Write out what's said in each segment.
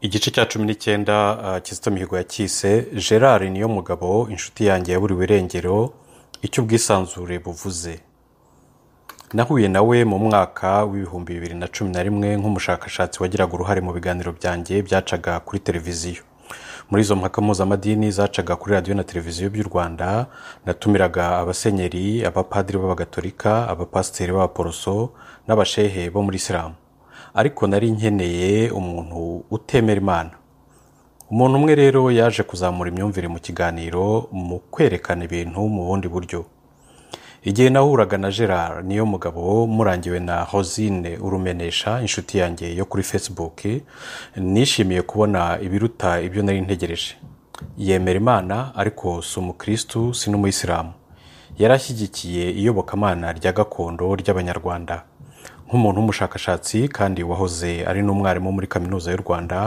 igice cya cumi n'icyenda kizito uh, mihigo yakise gerard niyo mugabo inshuti yanjye yaburiwe irengero icyo ubwisanzure buvuze nahuye nawe mu mwaka w'ibihumbi bibiri na cumi na rimwe nk'umushakashatsi wagiraga uruhare mu biganiro byanjye byacaga kuri televiziyo muri izo mpaka mpuzamadini zacaga kuri radiyo na televiziyo by'u rwanda natumiraga abasenyeri abapadiri b'abagatolika abapasiteri b'abaporoso n'abashehe bo muri isilamu ariko nari nkeneye umuntu utemera imana umuntu umwe rero yaje kuzamura imyumvire mu kiganiro mu kwerekana ibintu mu bundi buryo igihe nahuraga na gerard niyo mugabo murangiwe na hosine urumenesha inshuti yanjye yo kuri facebook nishimiye kubona ibiruta ibyo nari ntegereje yemera imana ariko si umukristu si n'umuyisilamu yarashyigikiye iyobokamana rya gakondo ry'abanyarwanda nk'umuntu w'umushakashatsi kandi wahoze ari n'umwarimu muri kaminuza y'u rwanda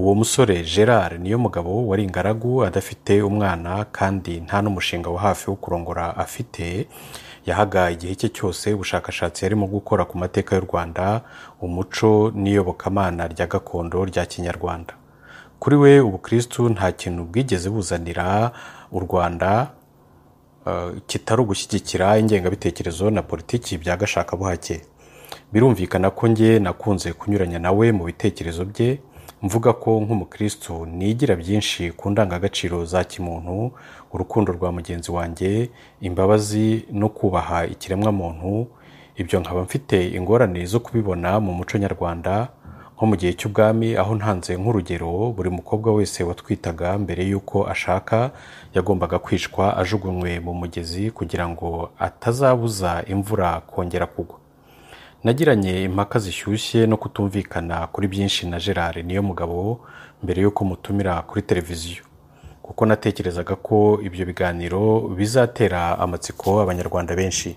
uwo musore gerard niyo mugabo wari ingaragu adafite umwana kandi nta n'umushinga wa hafi wo kurongora afite yahagaye igihe cye cyose ubushakashatsi yarimo gukora ku mateka y'u rwanda umuco n'iyobokamana rya gakondo rya kinyarwanda kuri we ubukristu nta kintu bwigeze buzanira u rwanda uh, kitari ugushyigikira ingengabitekerezo na politiki bya gashakabuhake birumvikana ko njye nakunze kunyuranya nawe mu bitekerezo bye mvuga ko nk'umukristo nigira byinshi ku ndangagaciro za kimuntu urukundo rwa mugenzi wanjye imbabazi no kubaha ikiremwamuntu ibyo nkaba mfite ingorane zo kubibona mu muco nyarwanda nko mu gihe cy'ubwami aho ntanze nk'urugero buri mukobwa wese watwitaga mbere y'uko ashaka yagombaga kwicwa ajugunywe mu mugezi kugira ngo atazabuza imvura kongera kugwa nagiranye impaka zishyushye no kutumvikana kuri byinshi na gerard niyo mugabo mbere y'uko mutumira kuri televiziyo kuko natekerezaga ko ibyo biganiro bizatera amatsiko abanyarwanda benshi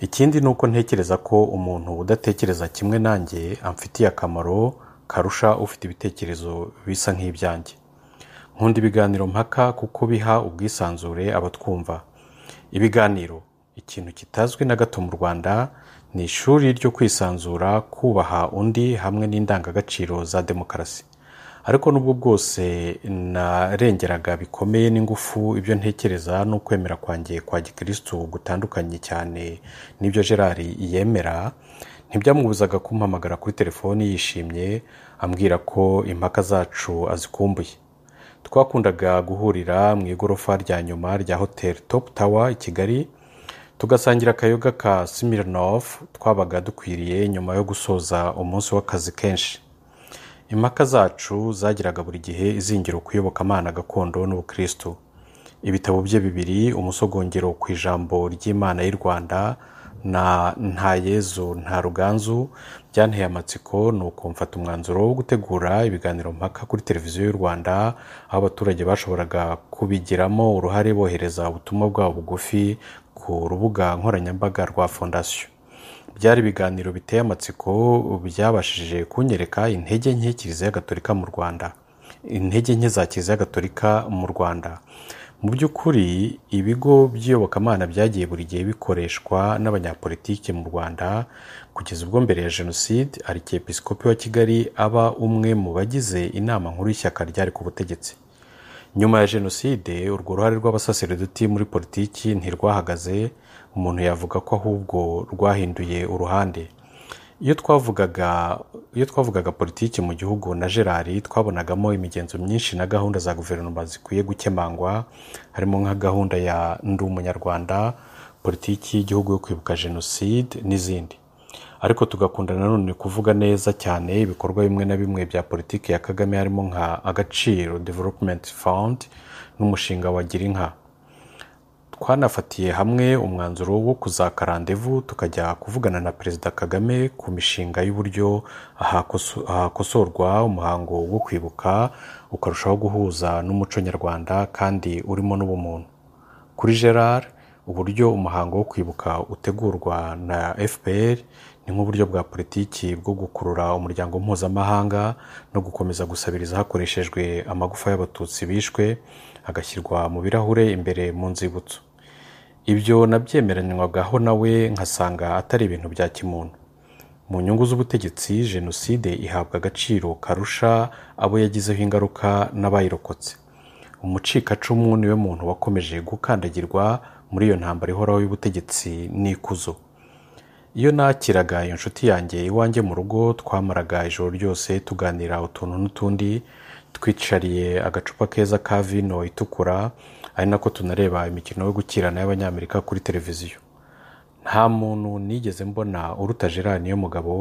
ikindi ni uko ntekereza ko umuntu udatekereza kimwe nanjye amfitiye akamaro karusha ufite ibitekerezo bisa nk'ibyanjye nkunda ibiganiro mpaka kuko biha ubwisanzure abatwumva ibiganiro ikintu kitazwi na gato mu rwanda ni ishuri ryo kwisanzura kubaha undi hamwe n'indangagaciro za demokarasi ariko nubwo bwose narengeraga bikomeye n'ingufu ibyo ntekereza n'ukwemera kwanjye kwa gikirisitu gutandukanye cyane n'ibyo gerard yemera ntibyamubuzaga kumpamagara kuri telefoni yishimye ambwira ko impaka zacu azikumbuye twakundaga guhurira mu igorofa rya nyuma rya hoteli topu tawa i kigali tugasangira akayoga ka simirinofu twabaga dukwiriye nyuma yo gusoza umunsi w'akazi kenshi impaka zacu zagiraga buri gihe izingira ukuyobokamana gakondo n'ubukristu ibitabo bye bibiri umusogongero ku ijambo ry'imana y'u rwanda na nta yezu nta ruganzu byanteye amatsiko ni ukumfata umwanzuro wo gutegura ibiganiro mpaka kuri televiziyo y'u rwanda aho abaturage bashoboraga kubigiramo uruhare bohereza ubutumwa bwabo bugufi rubuga nkoranyambaga rwa fondasiyo byari ibiganiro biteye amatsiko byabashije kunyereka intege nke kiliziya gatolika mu rwanda intege nke za kiliziya gatolika mu rwanda mu by'ukuri ibigo by'iyobokamana byagiye buri gihe bikoreshwa n'abanyapolitiki mu rwanda kugeza ubwo mbere ya jenoside arikepisikopi wa kigali aba umwe mu bagize inama nkuru y'ishyaka ryari ku butegetsi nyuma ya jenoside urwo ruhare rw'abasaseredoti muri politiki ntirwahagaze umuntu yavuga ko ahubwo rwahinduye uruhande iyo twavugaga iyo twavugaga politiki mu gihugu na gerari twabonagamo imigenzo myinshi na gahunda za guverinoma zikwiye gukemangwa harimo nka gahunda ya ndi umunyarwanda politiki y'igihugu yo kwibuka jenoside n'izindi ariko tugakunda nanone kuvuga neza cyane ibikorwa bimwe na bimwe bya politiki ya kagame harimo nka agaciro development fund n'umushinga wa girinka twanafatiye hamwe umwanzuro wo kuzaka tukajya kuvugana na perezida kagame ku mishinga y'uburyo hakosorwa umuhango wo kwibuka ukarushaho guhuza n'umuco nyarwanda kandi urimo n'ubumuntu kuri gerard uburyo umuhango wo kwibuka utegurwa na fpr ni nk'uburyo bwa politiki bwo gukurura umuryango mpuzamahanga no gukomeza gusabiriza hakoreshejwe amagufa y'abatutsi bishwe agashyirwa mu birahure imbere mu nzibutso ibyo nabyemeranywagaho nawe nkasanga atari ibintu bya kimuntu mu nyungu z'ubutegetsi jenoside ihabwa agaciro karusha abo yagizeho ingaruka n'abayirokotse umucikacumu niwe muntu wakomeje gukandagirwa muri iyo ntambara ihoraho y'ubutegetsi n'ikuzo iyo nakiraga inshuti yanjye iwanjye mu rugo twamaraga ijoro ryose tuganira utuntu n'utundi twicariye agacupa keza ka vino itukura ari nako tunareba imikino yo gukirana y'abanyamerika kuri televiziyo nta muntu nigeze mbona uruta gerard niyo mugabo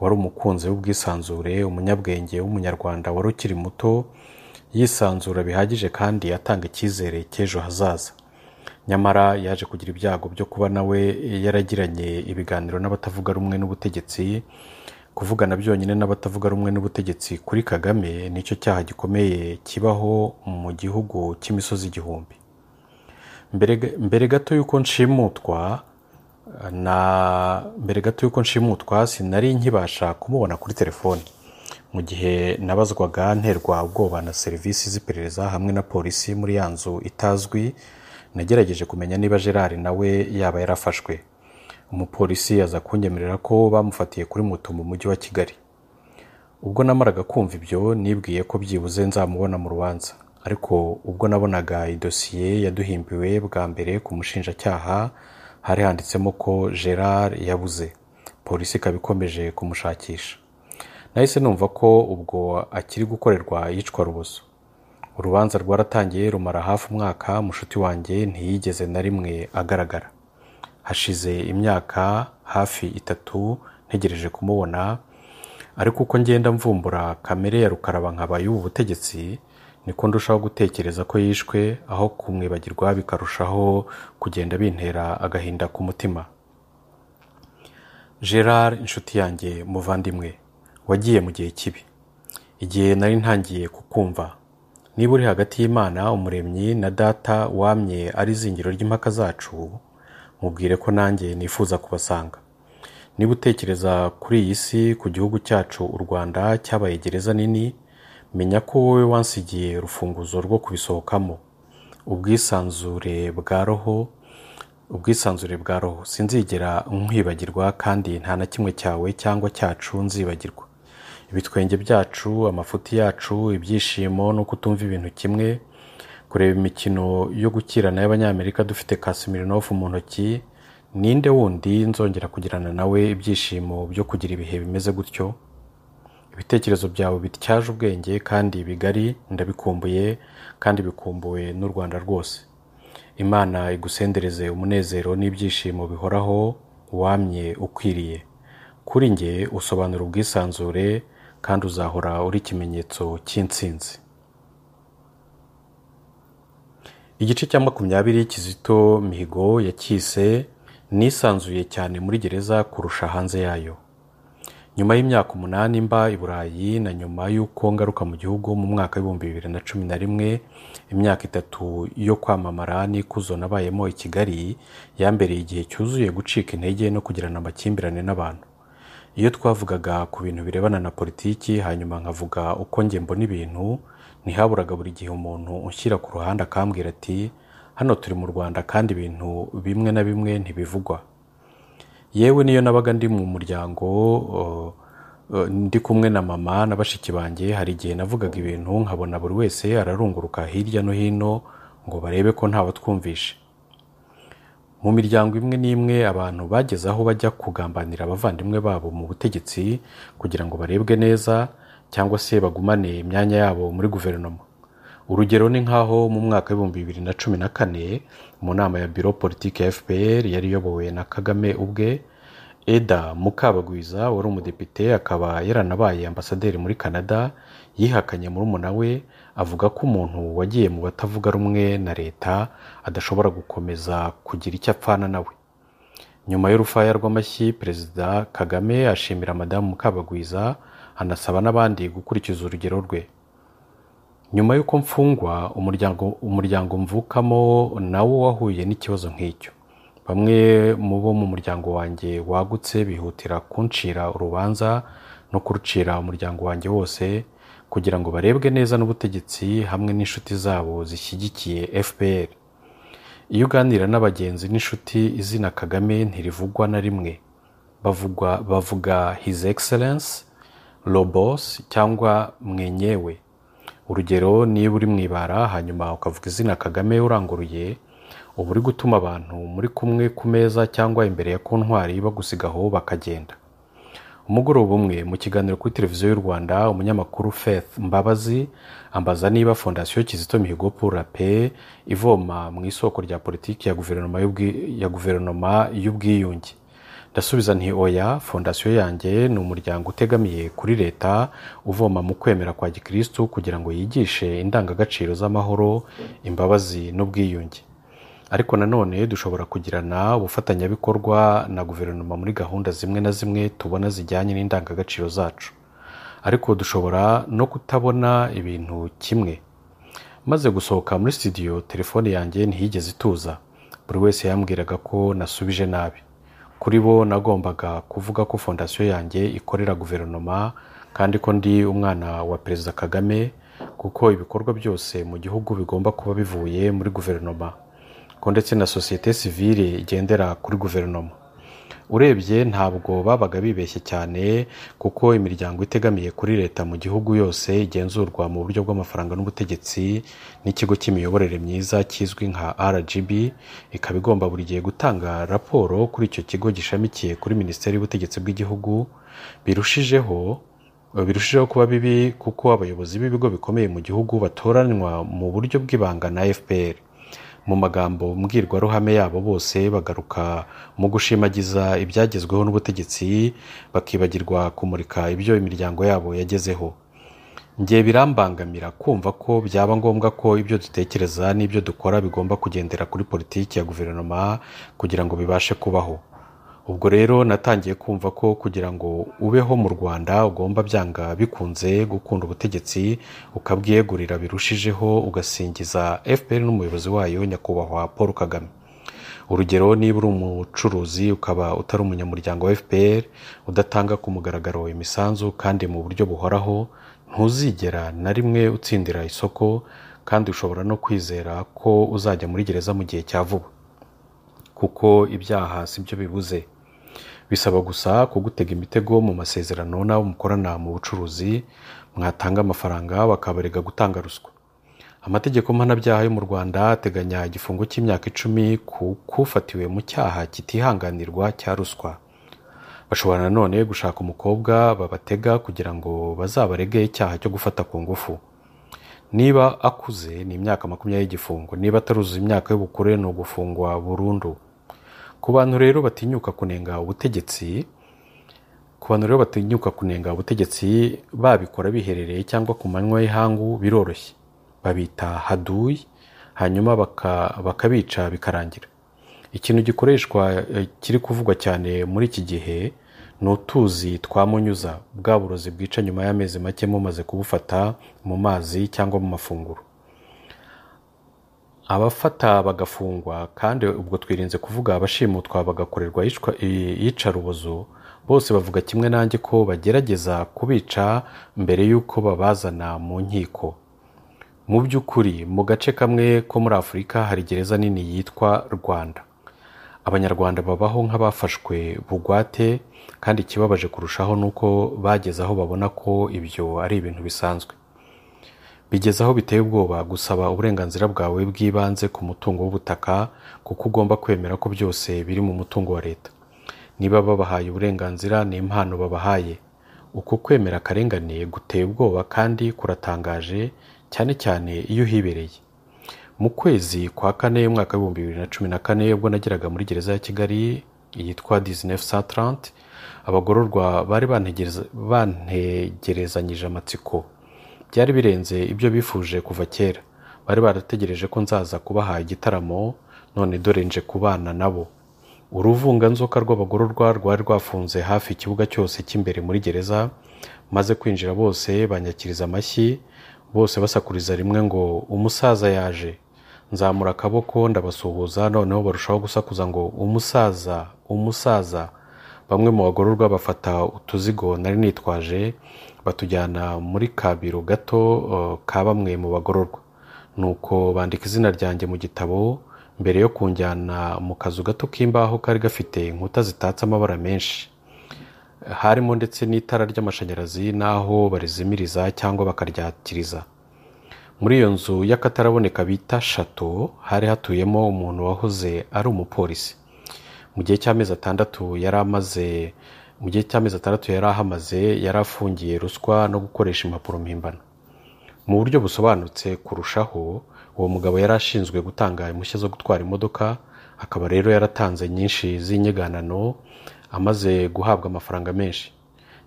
wari umukunzi w'ubwisanzure umunyabwenge w'umunyarwanda wari ukiri muto yisanzura bihagije kandi atanga icyizere cy'ejo hazaza nyamara yaje kugira ibyago byo kuba nawe yaragiranye ibiganiro n'abatavuga rumwe n'ubutegetsi kuvugana byonyine n'abatavuga rumwe n'ubutegetsi kuri kagame nicyo cyaha gikomeye kibaho mu gihugu cy'imisozi igihumbi mbere gato y'uko nshimutwa na mbere gato y'uko nshimutwa sinari nkibasha kumubona kuri telefoni mu gihe nabazwaga nterwa ubwoba na serivisi z'iperereza hamwe na polisi muri ya nzu itazwi nagerageje kumenya niba gerard nawe yaba yarafashwe umupolisi aza kunyemerera ko bamufatiye kuri moto mu mujyi wa kigali ubwo namaraga kumva ibyo nibwiye ko byibuze nzamubona mu rubanza ariko ubwo nabonaga idosiye yaduhimbiwe bwa mbere ku mushinjacyaha hari handitsemo ko gerard yabuze polisi ikaba ikomeje kumushakisha nahise numva ko ubwo akiri gukorerwa yicwa rubozo urubanza rwaratangiye rumara hafi umwaka mushuti wanjye ntiyigeze na rimwe agaragara hashize imyaka hafi itatu ntegereje kumubona ariko uko ngenda mvumbura kamere ya rukaraba nkaba y'ubu butegetsi niko ndushaho gutekereza ko yishwe aho kumwibagirwa bikarushaho kugenda bintera agahinda ku mutima gerard inshuti yanjye muvandimwe wagiye mu gihe kibi igihe nari ntangiye kukumva niba uri hagati y'imana umuremyi na data wamye ari izingiro ry'impaka zacu mubwire ko nanjye nifuza kubasanga niba utekereza kuri iyi si ku gihugu cyacu u rwanda cyabaye gereza nini menya ko wowe wansigiye urufunguzo rwo kubisohokamo ubwisanzure bwa roho ubwisanzure bwa roho sinzigera nkwibagirwa kandi nta na kimwe cyawe cyangwa cyacu nzibagirwa ibitwenge byacu amafuti yacu ibyishimo no kutumva ibintu kimwe kureba imikino yo gukirana y'abanyamerika dufite kasimironofu mu ntoki ninde wundi nzongera kugirana nawe ibyishimo byo kugira ibihe bimeze gutyo ibitekerezo byawe bityaje ubwenge kandi bigari ndabikumbuye kandi bikumbuwe n'u rwanda rwose imana igusendereze umunezero n'ibyishimo bihoraho wamye ukwiriye kuri njye usobanura ubwisanzure kandi uzahora uri ikimenyetso cy'insinzi igice cya makumyabiri kizito mihigo yacyise nisanzuye cyane muri gereza kurusha hanze yayo nyuma y'imyaka umunani mba i burayi na nyuma y'uko ngaruka mu gihugu mu mwaka w'ibihumbi bibiri na cumi na rimwe imyaka itatu yo kwamamara n'ikuzo nabayemo i kigali yambereye igihe cyuzuye gucika intege no kugirana amakimbirane n'abantu iyo twavugaga ku bintu birebana na politiki hanyuma nkavuga uko njye mbona ibintu ntihaburaga buri gihe umuntu unshyira ku ruhande akambwira ati hano turi mu rwanda kandi ibintu bimwe na bimwe ntibivugwa yewe niyo nabaga ndi mu muryango oh, oh, ndi kumwe na mama na bashiki banjye hari igihe navugaga ibintu nkabona buri wese ararunguruka hirya no hino ngo barebe ko ntawe twumvishe mu miryango imwe n'imwe abantu bageze aho bajya kugambanira abavandimwe babo mu butegetsi kugira ngo barebwe neza cyangwa se bagumane imyanya yabo muri guverinoma urugero ni nk'aho mu mwaka w'ibihumbi bibiri na cumi na kane mu nama ya biro politiki ya fpr yari iyobowe na kagame ubwe eda mukabagwiza wari umudepite akaba yaranabaye ambasaderi muri canada yihakanye murumuna we avuga ko umuntu wagiye mu batavuga rumwe na leta adashobora gukomeza kugira icyo apfana nawe nyuma y'urufaya rw'amashyi perezida kagame ashimira madamu mukabagwiza anasaba n'abandi gukurikiza urugero rwe nyuma y'uko mfungwa umuryango mvukamo nawo wahuye n'ikibazo nk'icyo bamwe mu bo mu muryango wanjye wagutse bihutira kuncira urubanza no kurucira umuryango wanjye wose kugira ngo barebwe neza n'ubutegetsi hamwe n'inshuti zabo zishyigikiye fpr iyo uganira n'abagenzi n'inshuti izina kagame ntirivugwa na rimwe bavugwa bavuga his excellence lobos cyangwa mwenyewe urugero niba uri mu ibara hanyuma ukavuga izina kagame uranguruye uba uri gutuma abantu muri kumwe ku meza cyangwa imbere ya kontwari aho bakagenda umugoroba umwe mu kiganiro kuri televiziyo y'u rwanda umunyamakuru faith mbabazi ambaza niba fondasiyo kizito mihigo pura pe ivoma mu isoko rya politiki ya guverinoma y'ubwiyunge ndasubiza nti oya fondasiyo yanjye ni umuryango utegamiye kuri leta uvoma mu kwemera kwa gikirisitu kugira ngo yigishe indangagaciro z'amahoro imbabazi n'ubwiyunge ariko nanone dushobora kugirana ubufatanyabikorwa na guverinoma muri gahunda zimwe na zimwe tubona zijyanye n'indangagaciro zacu ariko dushobora no kutabona ibintu kimwe maze gusohoka muri sitidiyo telefone yanjye ntiyigeze ituza buri wese yambwiraga ko nasubije nabi kuri bo nagombaga kuvuga ko fondasiyo yanjye ikorera guverinoma kandi ko ndi umwana wa perezida kagame kuko ibikorwa byose mu gihugu bigomba kuba bivuye muri guverinoma ko ndetse na sosiyete sivire igendera kuri guverinoma urebye ntabwo babaga bibeshye cyane kuko imiryango itegamiye kuri leta mu gihugu yose igenzurwa mu buryo bw'amafaranga n'ubutegetsi n'ikigo cy'imiyoborere myiza kizwi nka rgb ikaba igomba buri gihe gutanga raporo kuri icyo kigo gishamikiye kuri minisiteri y'ubutegetsi bw'igihugu birushijeho birushijeho kuba bibi kuko abayobozi b'ibigo bikomeye mu gihugu batoranywa mu buryo bw'ibanga na fpr mu magambo mbwirwaruhame yabo bose bagaruka mu gushimagiza ibyagezweho n'ubutegetsi bakibagirwa kumurika ibyo imiryango yabo yagezeho ngiye birambangamira kumva ko byaba ngombwa ko ibyo dutekereza n'ibyo dukora bigomba kugendera kuri politiki ya guverinoma kugira ngo bibashe kubaho ubwo rero natangiye kumva ko kugira ngo ubeho mu rwanda ugomba byanga bikunze gukunda ubutegetsi ukabwiyegurira birushijeho ugasingiza fpr n'umuyobozi wayo nyakubahwa paul kagame urugero niba uri umucuruzi ukaba utari umunyamuryango wa fpr udatanga ku mugaragaro imisanzu kandi mu buryo buhoraho ntuzigera na rimwe utsindira isoko kandi ushobora no kwizera ko uzajya muri gereza mu gihe cya vuba kuko ibyaha si byo bibuze bisaba gusa kugutega imitego mu masezerano n'abo mukorana mu bucuruzi mwatanga amafaranga bakabarega gutanga ruswa amategeko mpanabyaha yo mu rwanda ateganya igifungo cy'imyaka icumi ku kufatiwe mu cyaha kitihanganirwa cya ruswa bashobora nanone gushaka umukobwa babatega kugira ngo bazabarege icyaha cyo gufata ku ngufu niba akuze ni imyaka makumyabiri y'igifungo niba ataruzuza imyaka y'ubukure ni ugufungwa burundu ku bantu rero batinyuka kunenga ubutegetsi ku bantu rero batinyuka kunenga ubutegetsi babikora biherereye cyangwa ku manywa y'ihangu biroroshye babita haduyi hanyuma bakabica bikarangira ikintu gikoreshwa eh, kiri kuvugwa cyane muri iki gihe ni utuzi twa munyuza bwa burozi bwica nyuma y'amezi make mumaze kubufata mu mazi cyangwa mu mafunguro abafata bagafungwa kandi ubwo twirinze kuvuga abashimutwa bagakorerwa iyicarubozo bose bavuga kimwe nanjye ko bagerageza kubica mbere y'uko babazana mu nkiko mu by'ukuri mu gace kamwe ko muri afurika hari gereza nini yitwa rwanda abanyarwanda babaho nk'abafashwe bugwate kandi ikibabaje kurushaho ni uko bageze aho babona ko ibyo ari ibintu bisanzwe Bigeze aho biteye ubwoba gusaba uburenganzira bwawe bw'ibanze ku mutungo w'ubutaka kuko ugomba kwemera ko byose biri mu mutungo wa leta niba babahaye uburenganzira ni impano babahaye uko kwemera akarengane guteye ubwoba kandi kuratangaje cyane cyane iyo uhibereye mu kwezi kwa kane umwaka w'ibihumbi bibiri na cumi na kane ubwo nageraga muri gereza ya kigali yitwa dizinefu satarante abagororwa bari bantegerezanyije amatsiko byari birenze ibyo bifuje kuva kera bari barategereje ko nzaza kubaha igitaramo none dorenje kubana nabo uruvunganzoka rw'abagororwa rwari rwafunze hafi ikibuga cyose cy'imbere muri gereza maze kwinjira bose banyakiriza amashyi bose basakuriza rimwe ngo umusaza yaje nzamura akaboko ndabasuhuza noneho barushaho gusakuza ngo umusaza umusaza bamwe mu bagororwa bafata utuzigo nari nitwaje batujyana muri kabiro gato ka bamwe mu bagororwa nuko bandika izina ryanjye mu gitabo mbere yo kunjyana mu kazu gato k'imbaho kari gafite inkuta zitatse amabara menshi harimo ndetse n'itara ry'amashanyarazi n'aho barizimiriza cyangwa bakaryakiriza muri iyo nzu y'akataraboneka bita shato hari hatuyemo umuntu wahoze ari umupolisi mu gihe cy'amezi atandatu yari amaze mu gihe cy'amezi atandatu yari ahamaze yari afungiye ruswa no gukoresha impapuro mpimbano mu buryo busobanutse kurushaho uwo mugabo yari ashinzwe gutanga impushya zo gutwara imodoka akaba rero yaratanze nyinshi z'inyiganano amaze guhabwa amafaranga menshi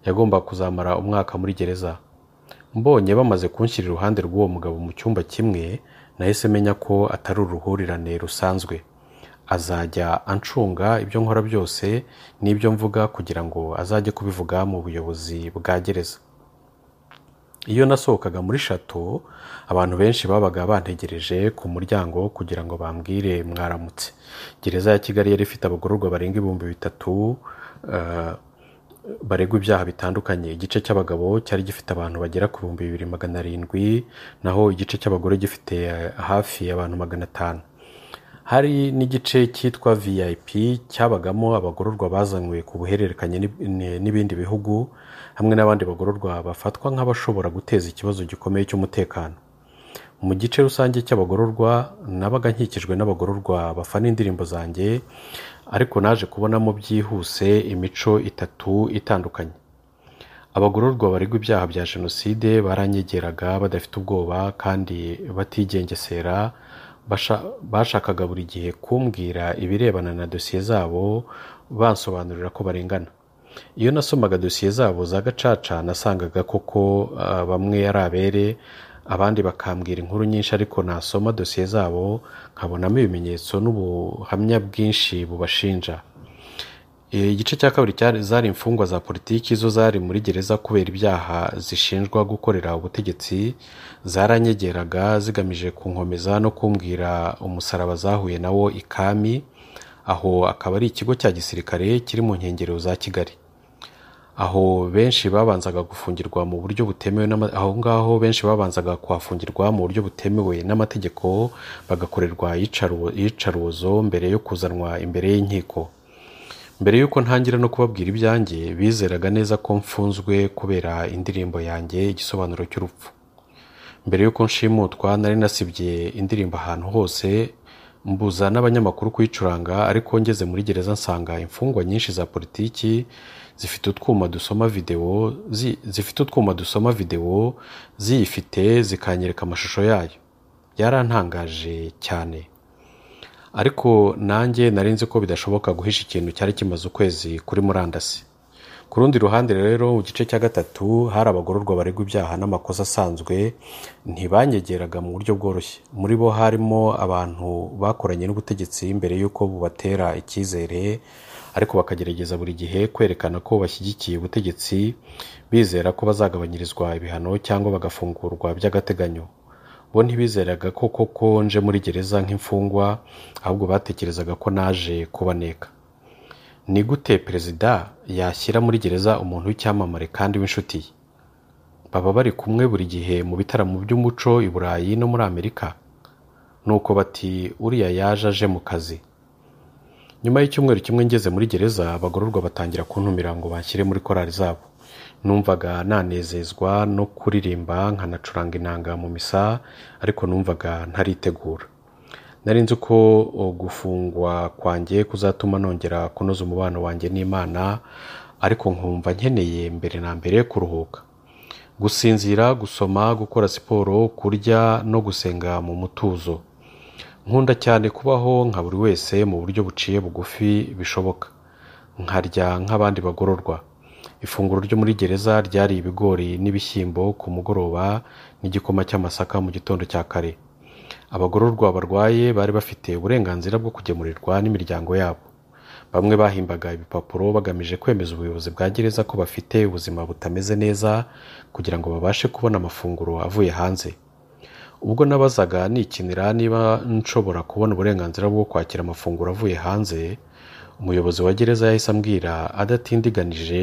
yagomba kuzamara umwaka muri gereza mbonye bamaze kunshyira iruhande rw'uwo mugabo mu cyumba kimwe nahise menya ko atari uruhurirane rusanzwe azajya ancunga ibyo nkora byose n'ibyo mvuga kugira ngo azajye kubivuga mu buyobozi bwa gereza iyo nasohokaga muri shato abantu benshi babaga bantegereje ku muryango kugira ngo bambwire mwaramutse gereza ya kigali yari ifite abagororwa barenga ibihumbi bitatu eh, baregwa ibyaha bitandukanye igice cy'abagabo cyari gifite abantu bagera ku bihumbi bibiri magana arindwi naho igice cy'abagore gifite eh, hafi abantu magana atanu hari n'igice cyitwa vip cyabagamo abagororwa bazanywe ku buhererekanye n'ibindi bihugu hamwe n'abandi bagororwa bafatwa nk'abashobora guteza ikibazo gikomeye cy'umutekano mu gice rusange cy'abagororwa nabaga nkikijwe n'abagororwa bafana indirimbo zanjye ariko naje kubonamo byihuse imico itatu itandukanye abagororwa baregwa ibyaha bya jenoside baranyegeraga badafite ubwoba kandi batigengesera bashakaga buri gihe kumbwira ibirebana na dosiye zabo bansobanurira ko barengana iyo nasomaga dosiye zabo za gacaca nasangaga koko ah, bamwe yari abere abandi bakambwira inkuru nyinshi ariko nasoma dosiye zabo nkabonamo ibimenyetso n'ubuhamya bwinshi bubashinja Eh, igice cya kabiri zari imfungwa za politiki zo zari muri gereza kubera ibyaha zishinjwa gukorera ubutegetsi zaranyegeraga zigamije kunkomeza no kumbwira umusaraba zahuye nawo ikami aho akaba ari ikigo cya gisirikare kiri mu nkengero za kigali aho benshi babanzaga gufungirwa mu buryo butemewe aho ngaho benshi babanzaga kuhafungirwa mu buryo butemewe n'amategeko bagakorerwa iyicarubozo mbere yo kuzanwa imbere y'inkiko mbere y'uko ntangira no kubabwira ibyanjye bizeraga neza ko mfunzwe kubera indirimbo yanjye igisobanuro cy'urupfu mbere y'uko nshimutwa nari nasibye indirimbo ahantu hose mbuza n'abanyamakuru kuyicuranga ariko ngeze muri gereza nsanga imfungwa nyinshi za politiki zifite utwuma dusoma videwo zifite utwuma dusoma videwo ziyifite zikanyereka amashusho yayo yarantangaje cyane ariko nanjye nari nzi ko bidashoboka guhisha ikintu cyari kimaze ukwezi kuri murandasi ku rundi ruhande rero mu gice cya gatatu hari abagororwa baregwa ibyaha n'amakosa asanzwe ntibanyegeraga mu buryo bworoshye muri bo harimo abantu bakoranye n'ubutegetsi mbere y'uko bubatera icyizere ariko bakagerageza buri gihe kwerekana ko bashyigikiye ubutegetsi bizera ko bazagabanyirizwa ibihano cyangwa bagafungurwa by'agateganyo bo ntibizeraga ko koko nje muri gereza nk'imfungwa ahubwo batekerezaga ko naje kuboneka ni gute perezida yashyira muri gereza umuntu w'icyamamare kandi w'inshuti ye baba bari kumwe buri gihe mu bitaramo by'umuco i burayi no muri amerika nuko bati uriya yaje aje mu kazi nyuma y'icyumweru kimwe ngeze muri gereza abagororwa batangira kuntumira ngo bashyire muri korari zabo numvaga nanezezwa no kuririmba nkanacuranga inanga mu misa ariko numvaga ntaritegura nari nzi ko gufungwa kwanjye kuzatuma nongera kunoza umubano wanjye n'imana ariko nkumva nkeneye mbere na mbere kuruhuka gusinzira gusoma gukora siporo kurya no gusenga mu mutuzo nkunda cyane kubaho nka buri wese mu buryo buciye bugufi bishoboka nkarya nk'abandi bagororwa Ifunguro ryo muri gereza ryari ibigori n'ibishyimbo ku mugoroba n'igikoma cy'amasaka mu gitondo cya kare. Abagororwa barwaye bari bafite uburenganzira bwo kugemurirwa n'imiryango yabo. Bamwe bahimbaga ibipapuro bagamije kwemeza ubuyobozi bwa gereza ko bafite ubuzima butameze neza kugira ngo babashe kubona amafunguro avuye hanze. Ubwo nabazaga nikinira niba nshobora kubona uburenganzira bwo kwakira amafunguro avuye hanze umuyobozi wa gereza yahise ambwira adatindiganije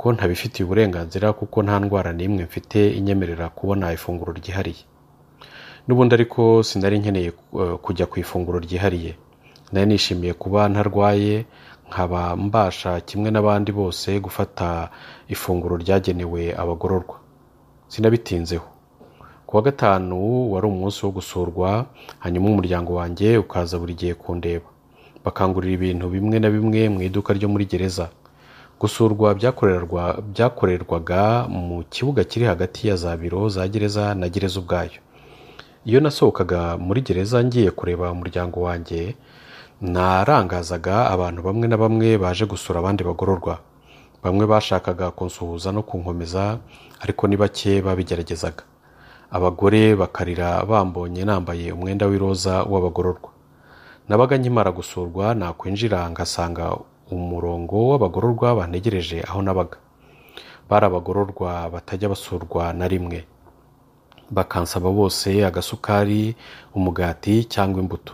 ko ntabifitiye uburenganzira kuko nta ndwara n'imwe mfite inyemerera kubona ifunguro ryihariye n'ubundi ariko sinari nkeneye eh, kujya ku ifunguro ryihariye nari nishimiye kuba ntarwaye nkaba mbasha kimwe n'abandi bose gufata ifunguro ryagenewe abagororwa sinabitinzeho ku wa gatanu wari umunsi wo gusurwa hanyuma umuryango wanjye ukaza buri gihe kundeba bakangurira ibintu bimwe na bimwe mu iduka ryo muri gereza gusurwa byakorerwaga mu kibuga kiri hagati ya za biro za gereza na gereza ubwayo iyo nasohokaga muri gereza ngiye kureba umuryango wanjye narangazaga abantu bamwe na bamwe baje gusura abandi bagororwa bamwe bashakaga kunsuhuza no kunkomeza ariko ni bake babigeragezaga abagore bakarira bambonye nambaye umwenda w'iroza w'abagororwa nabaga nkimara gusurwa nakwinjira ngasanga umurongo w'abagororwa bantegereje aho nabaga bari abagororwa batajya basurwa na rimwe bakansaba bose agasukari umugati cyangwa imbuto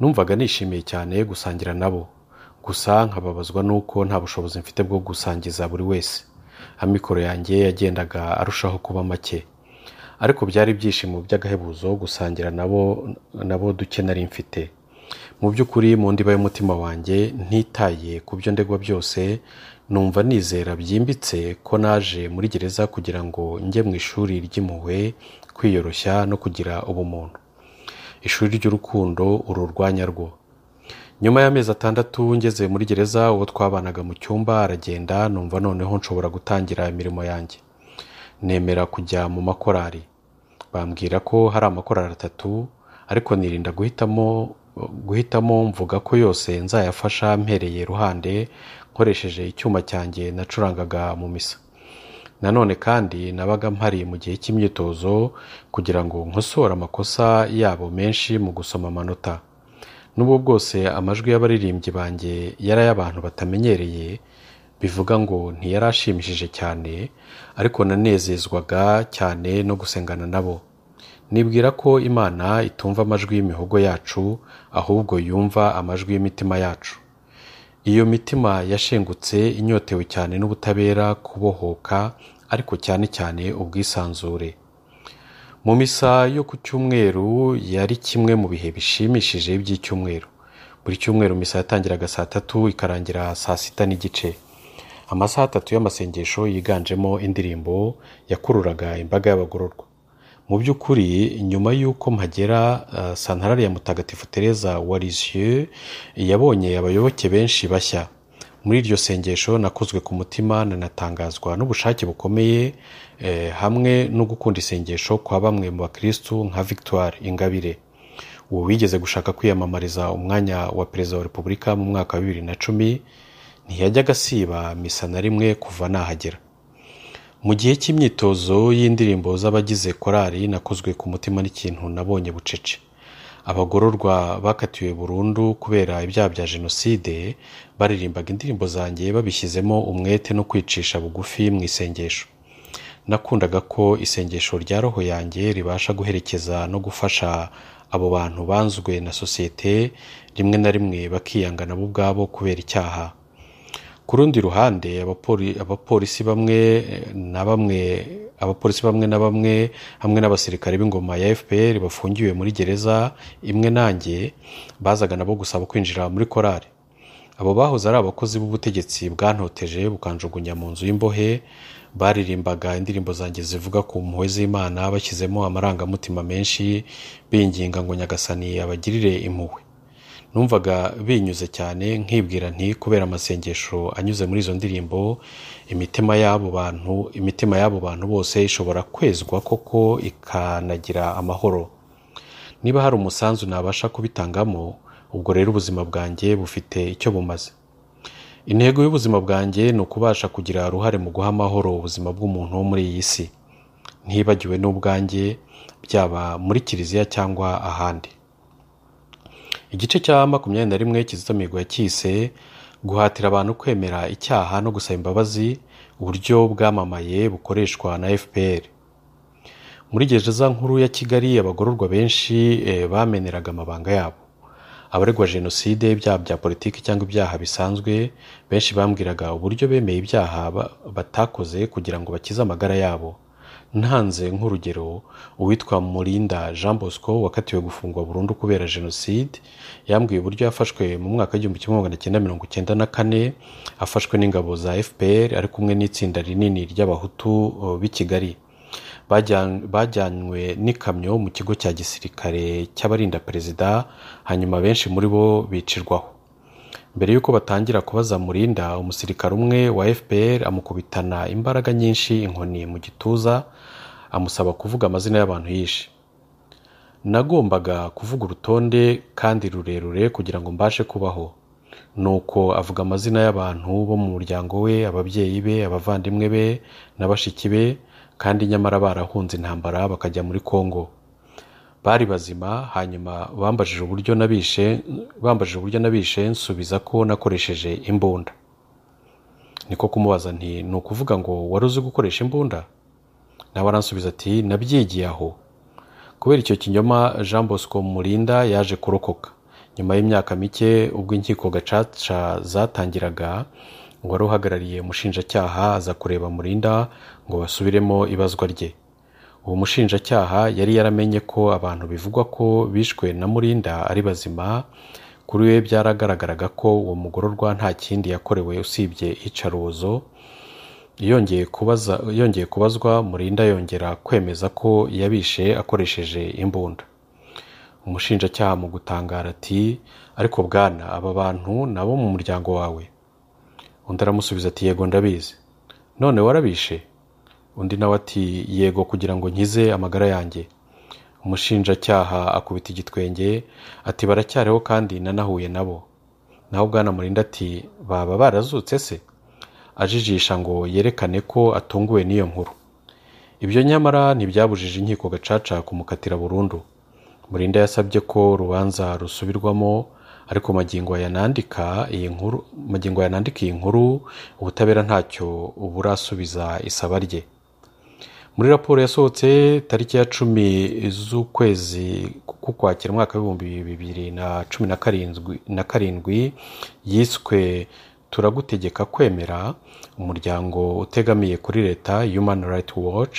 numvaga nishimiye cyane gusangira nabo gusa nkababazwa n'uko nta bushobozi mfite bwo gusangiza buri wese amikoro yanjye yagendaga arushaho kuba make ariko byari ibyishimo by'agahebuzo gusangira nabo nabo duke nari mfite mu by'ukuri mu ndiba y'umutima wanjye ntitaye ku byo ndegwa byose numva nizera byimbitse ko naje muri gereza kugira ngo njye mu ishuri ry'impuhwe kwiyoroshya no kugira ubumuntu ishuri ry'urukundo uru rwanya rwo nyuma y'amezi atandatu ngeze muri gereza uwo twabanaga mu cyumba aragenda numva noneho nshobora gutangira imirimo yanjye nemera kujya mu makorari bambwira ko hari amakorari atatu ariko nirinda guhitamo guhitamo mvuga ko yose nzayafasha mpereye ruhande nkoresheje icyuma cyanjye nacurangaga mu misa nanone kandi nabaga mpari mu gihe cy'imyitozo kugira ngo nkosore amakosa yabo menshi mu gusoma amanota n'ubu bwose amajwi y'abaririmbyi banjye yari ay'abantu batamenyereye bivuga ngo ntiyari ashimishije cyane ariko nanezezwaga cyane no gusengana nabo nibwira ko imana itumva amajwi y'imihogo yacu ahubwo yumva amajwi y'imitima yacu iyo mitima yashengutse inyotewe cyane n'ubutabera kubohoka ariko cyane cyane ubwisanzure mu misa yo ku cyumweru yari kimwe mu bihe bishimishije by'icyumweru buri cyumweru misa yatangiraga saa tatu ikarangira saa sita n'igice amasaha atatu y'amasengesho yiganjemo indirimbo yakururaga imbaga y'abagororwa mu by'ukuri nyuma y'uko mpagera eh, santarari ya mutagatifu tereza wa lisiyo yabonye abayoboke benshi bashya muri iryo sengesho nakozwe ku mutima nanatangazwa n'ubushake bukomeye eh, hamwe no gukunda isengesho kwa bamwe mu bakirisitu nka victoire ingabire ubu wigeze gushaka kwiyamamariza umwanya wa perezida wa repubulika mu mwaka wa bibiri na cumi ntiyajyaga asiba misa na rimwe kuva nahagera mu gihe cy'imyitozo y'indirimbo z'abagize korali nakozwe ku mutima n'ikintu nabonye bucece abagororwa bakatiwe burundu kubera ibyaha bya jenoside baririmbaga indirimbo zanjye babishyizemo umwete no kwicisha bugufi mu isengesho nakundaga ko isengesho rya roho yanjye ribasha guherekeza no gufasha abo bantu banzwe na sosiyete rimwe na rimwe bakiyanga nabo ubwabo kubera icyaha ku rundi ruhande abapolisi bamwe na bamwe abapolisi bamwe na bamwe hamwe n'abasirikare b'ingoma ya fpr bafungiwe muri gereza imwe nanjye bazaga nabo gusaba kwinjira muri korali abo bahoze ari abakozi b'ubutegetsi bwantoteje bukanjugunya mu nzu y'imbohe baririmbaga indirimbo zanjye zivuga ku mpuhwe z'imana bashyizemo amarangamutima menshi binginga ngo nyagasani abagirire impuhwe numvaga binyuze cyane nkibwira nti kubera amasengesho anyuze muri izo ndirimbo imitima y'abo bantu imitima y'abo bantu bose ishobora kwezwa koko ikanagira amahoro niba hari umusanzu nabasha kubitangamo ubwo rero ubuzima bwanjye bufite icyo bumaze intego y'ubuzima bwanjye ni ukubasha kugira uruhare mu guha amahoro ubuzima bw'umuntu wo muri iyi si ntibagiwe n'ubwanjye byaba muri kiliziya cyangwa ahandi igice cya makumyabiri na rimwe kizito mihigo yacyise guhatira abantu kwemera icyaha no gusaba imbabazi uburyo bwamamaye bukoreshwa na fpr muri gereza nkuru ya kigali abagororwa benshi eh, bameneraga amabanga yabo abaregwa jenoside ibyaha bya politiki cyangwa ibyaha bisanzwe benshi bambwiraga uburyo bemeye ibyaha batakoze kugira ngo bakize amagara yabo ntanze nk'urugero uwitwa murinda jean bosco wakatiwe gufungwa burundu kubera jenoside yambwiye uburyo yafashwe mu mwaka w'igihumbi kimwe magana cyenda mirongo icyenda na kane afashwe n'ingabo za fpr ari kumwe n'itsinda rinini ry'abahutu b'i kigali bajyanywe n'ikamyo mu kigo cya gisirikare cy'abarinda perezida hanyuma benshi muri bo bicirwaho mbere y'uko batangira kubaza murinda umusirikare umwe wa fpr amukubitana imbaraga nyinshi inkoni mu gituza amusaba kuvuga amazina y'abantu yishe nagombaga kuvuga urutonde kandi rurerure kugira ngo mbashe kubaho nuko avuga amazina y'abantu bo mu muryango we ababyeyi be abavandimwe be na bashiki be kandi nyamara barahunze intambara bakajya muri congo bari bazima hanyuma bambajije uburyo nabishe bambajije uburyo nabishe nsubiza ko nakoresheje imbunda niko kumubaza nti ni ukuvuga ngo wari uzi gukoresha imbunda nawe aransubiza ati nabyigiye aho kubera icyo kinyoma jean bosco murinda yaje kurokoka nyuma y'imyaka mike ubwo inkiko gacaca zatangiraga uwari uhagarariye umushinjacyaha aza kureba murinda ngo basubiremo ibazwa rye uwo mushinjacyaha yari yaramenye ko abantu bivugwa ko bishwe na murinda ari bazima kuri we byaragaragaraga ko uwo mugororwa nta kindi yakorewe usibye icaruzo yongeye kubazwa murinda yongera kwemeza ko yabishe akoresheje imbunda umushinjacyaha mu gutangara ati ariko bwana aba bantu ni abo mu muryango wawe undi aramusubiza ati yego ndabizi none warabishe undi nawe ati yego kugira ngo nkize amagara yanjye umushinjacyaha akubita igitwenge ati baracyariho kandi nanahuye nabo naho bwana murinda ati baba barazutse se ajijisha ngo yerekane ko atunguwe n'iyo nkuru ibyo nyamara ntibyabujije inkiko gacaca kumukatira burundu murinda yasabye ko urubanza rusubirwamo ariko magingo yanandika iyi nkuru magingo yanandika iyi nkuru ubutabera ntacyo burasubiza isaba rye muri raporo yasohotse tariki ya cumi z'ukwezi k'ukwakira umwaka w'ibihumbi bibiri na cumi na karindwi yiswe turagutegeka kwemera umuryango utegamiye kuri leta human right watch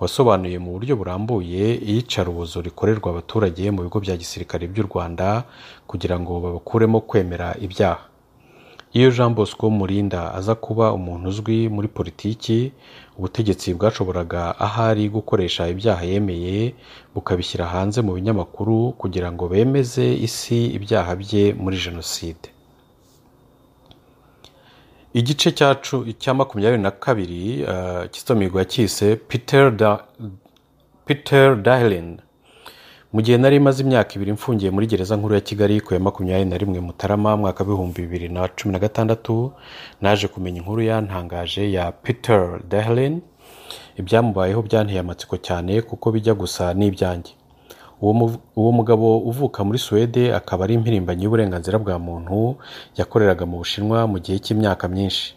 wasobanuye mu buryo burambuye iyicarubozo rikorerwa abaturage mu bigo bya gisirikare by'u rwanda kugira ngo babakuremo kwemera ibyaha iyo jean bosco murinda aza kuba umuntu uzwi muri politiki ubutegetsi bwashoboraga ahari gukoresha ibyaha yemeye bukabishyira hanze mu binyamakuru kugira ngo bemeze isi ibyaha bye muri jenoside igice cyacu cya makumyabiri na kabiri eh, kizito mihigo yakise peter dahlin mu gihe nari imaze imyaka ibiri mfungiye muri gereza nkuru ya kigali ku ya makumyabiri na rimwe mutarama mwaka w'ibihumbi bibiri na cumi na gatandatu naje kumenya inkuru yantangaje ya peter dahlin ibyamubayeho byanteye amatsiko cyane kuko bijya gusa n'ibyanjye uwo mugabo uvuka muri suwede akaba ari impirimbanyi y'uburenganzira bwa muntu yakoreraga mu bushinwa mu gihe cy'imyaka myinshi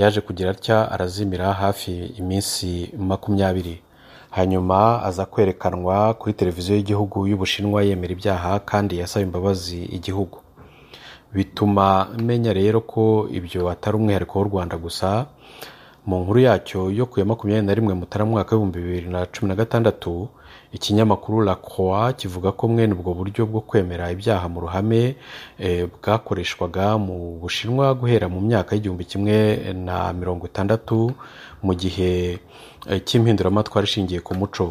yaje kugira atya arazimira hafi iminsi makumyabiri hanyuma aza kwerekanwa kuri televiziyo y'igihugu y'ubushinwa yemera ibyaha kandi yasaba imbabazi igihugu bituma menya rero ko ibyo atari umwihariko w'u rwanda gusa mu nkuru yacyo yo ku ya makumyabiri na rimwe mutara mwaka w'ibihumbi bibiri na cumi na gatandatu Ikinyamakuru La Croix kivuga ko mwene ubwo buryo bwo kwemera ibyaha mu ruhame eh, bwakoreshwaga mu Bushinwa guhera mu myaka y'igihumbi kimwe na mirongo itandatu mu gihe eh, cy'impinduramatwara ishingiye ku muco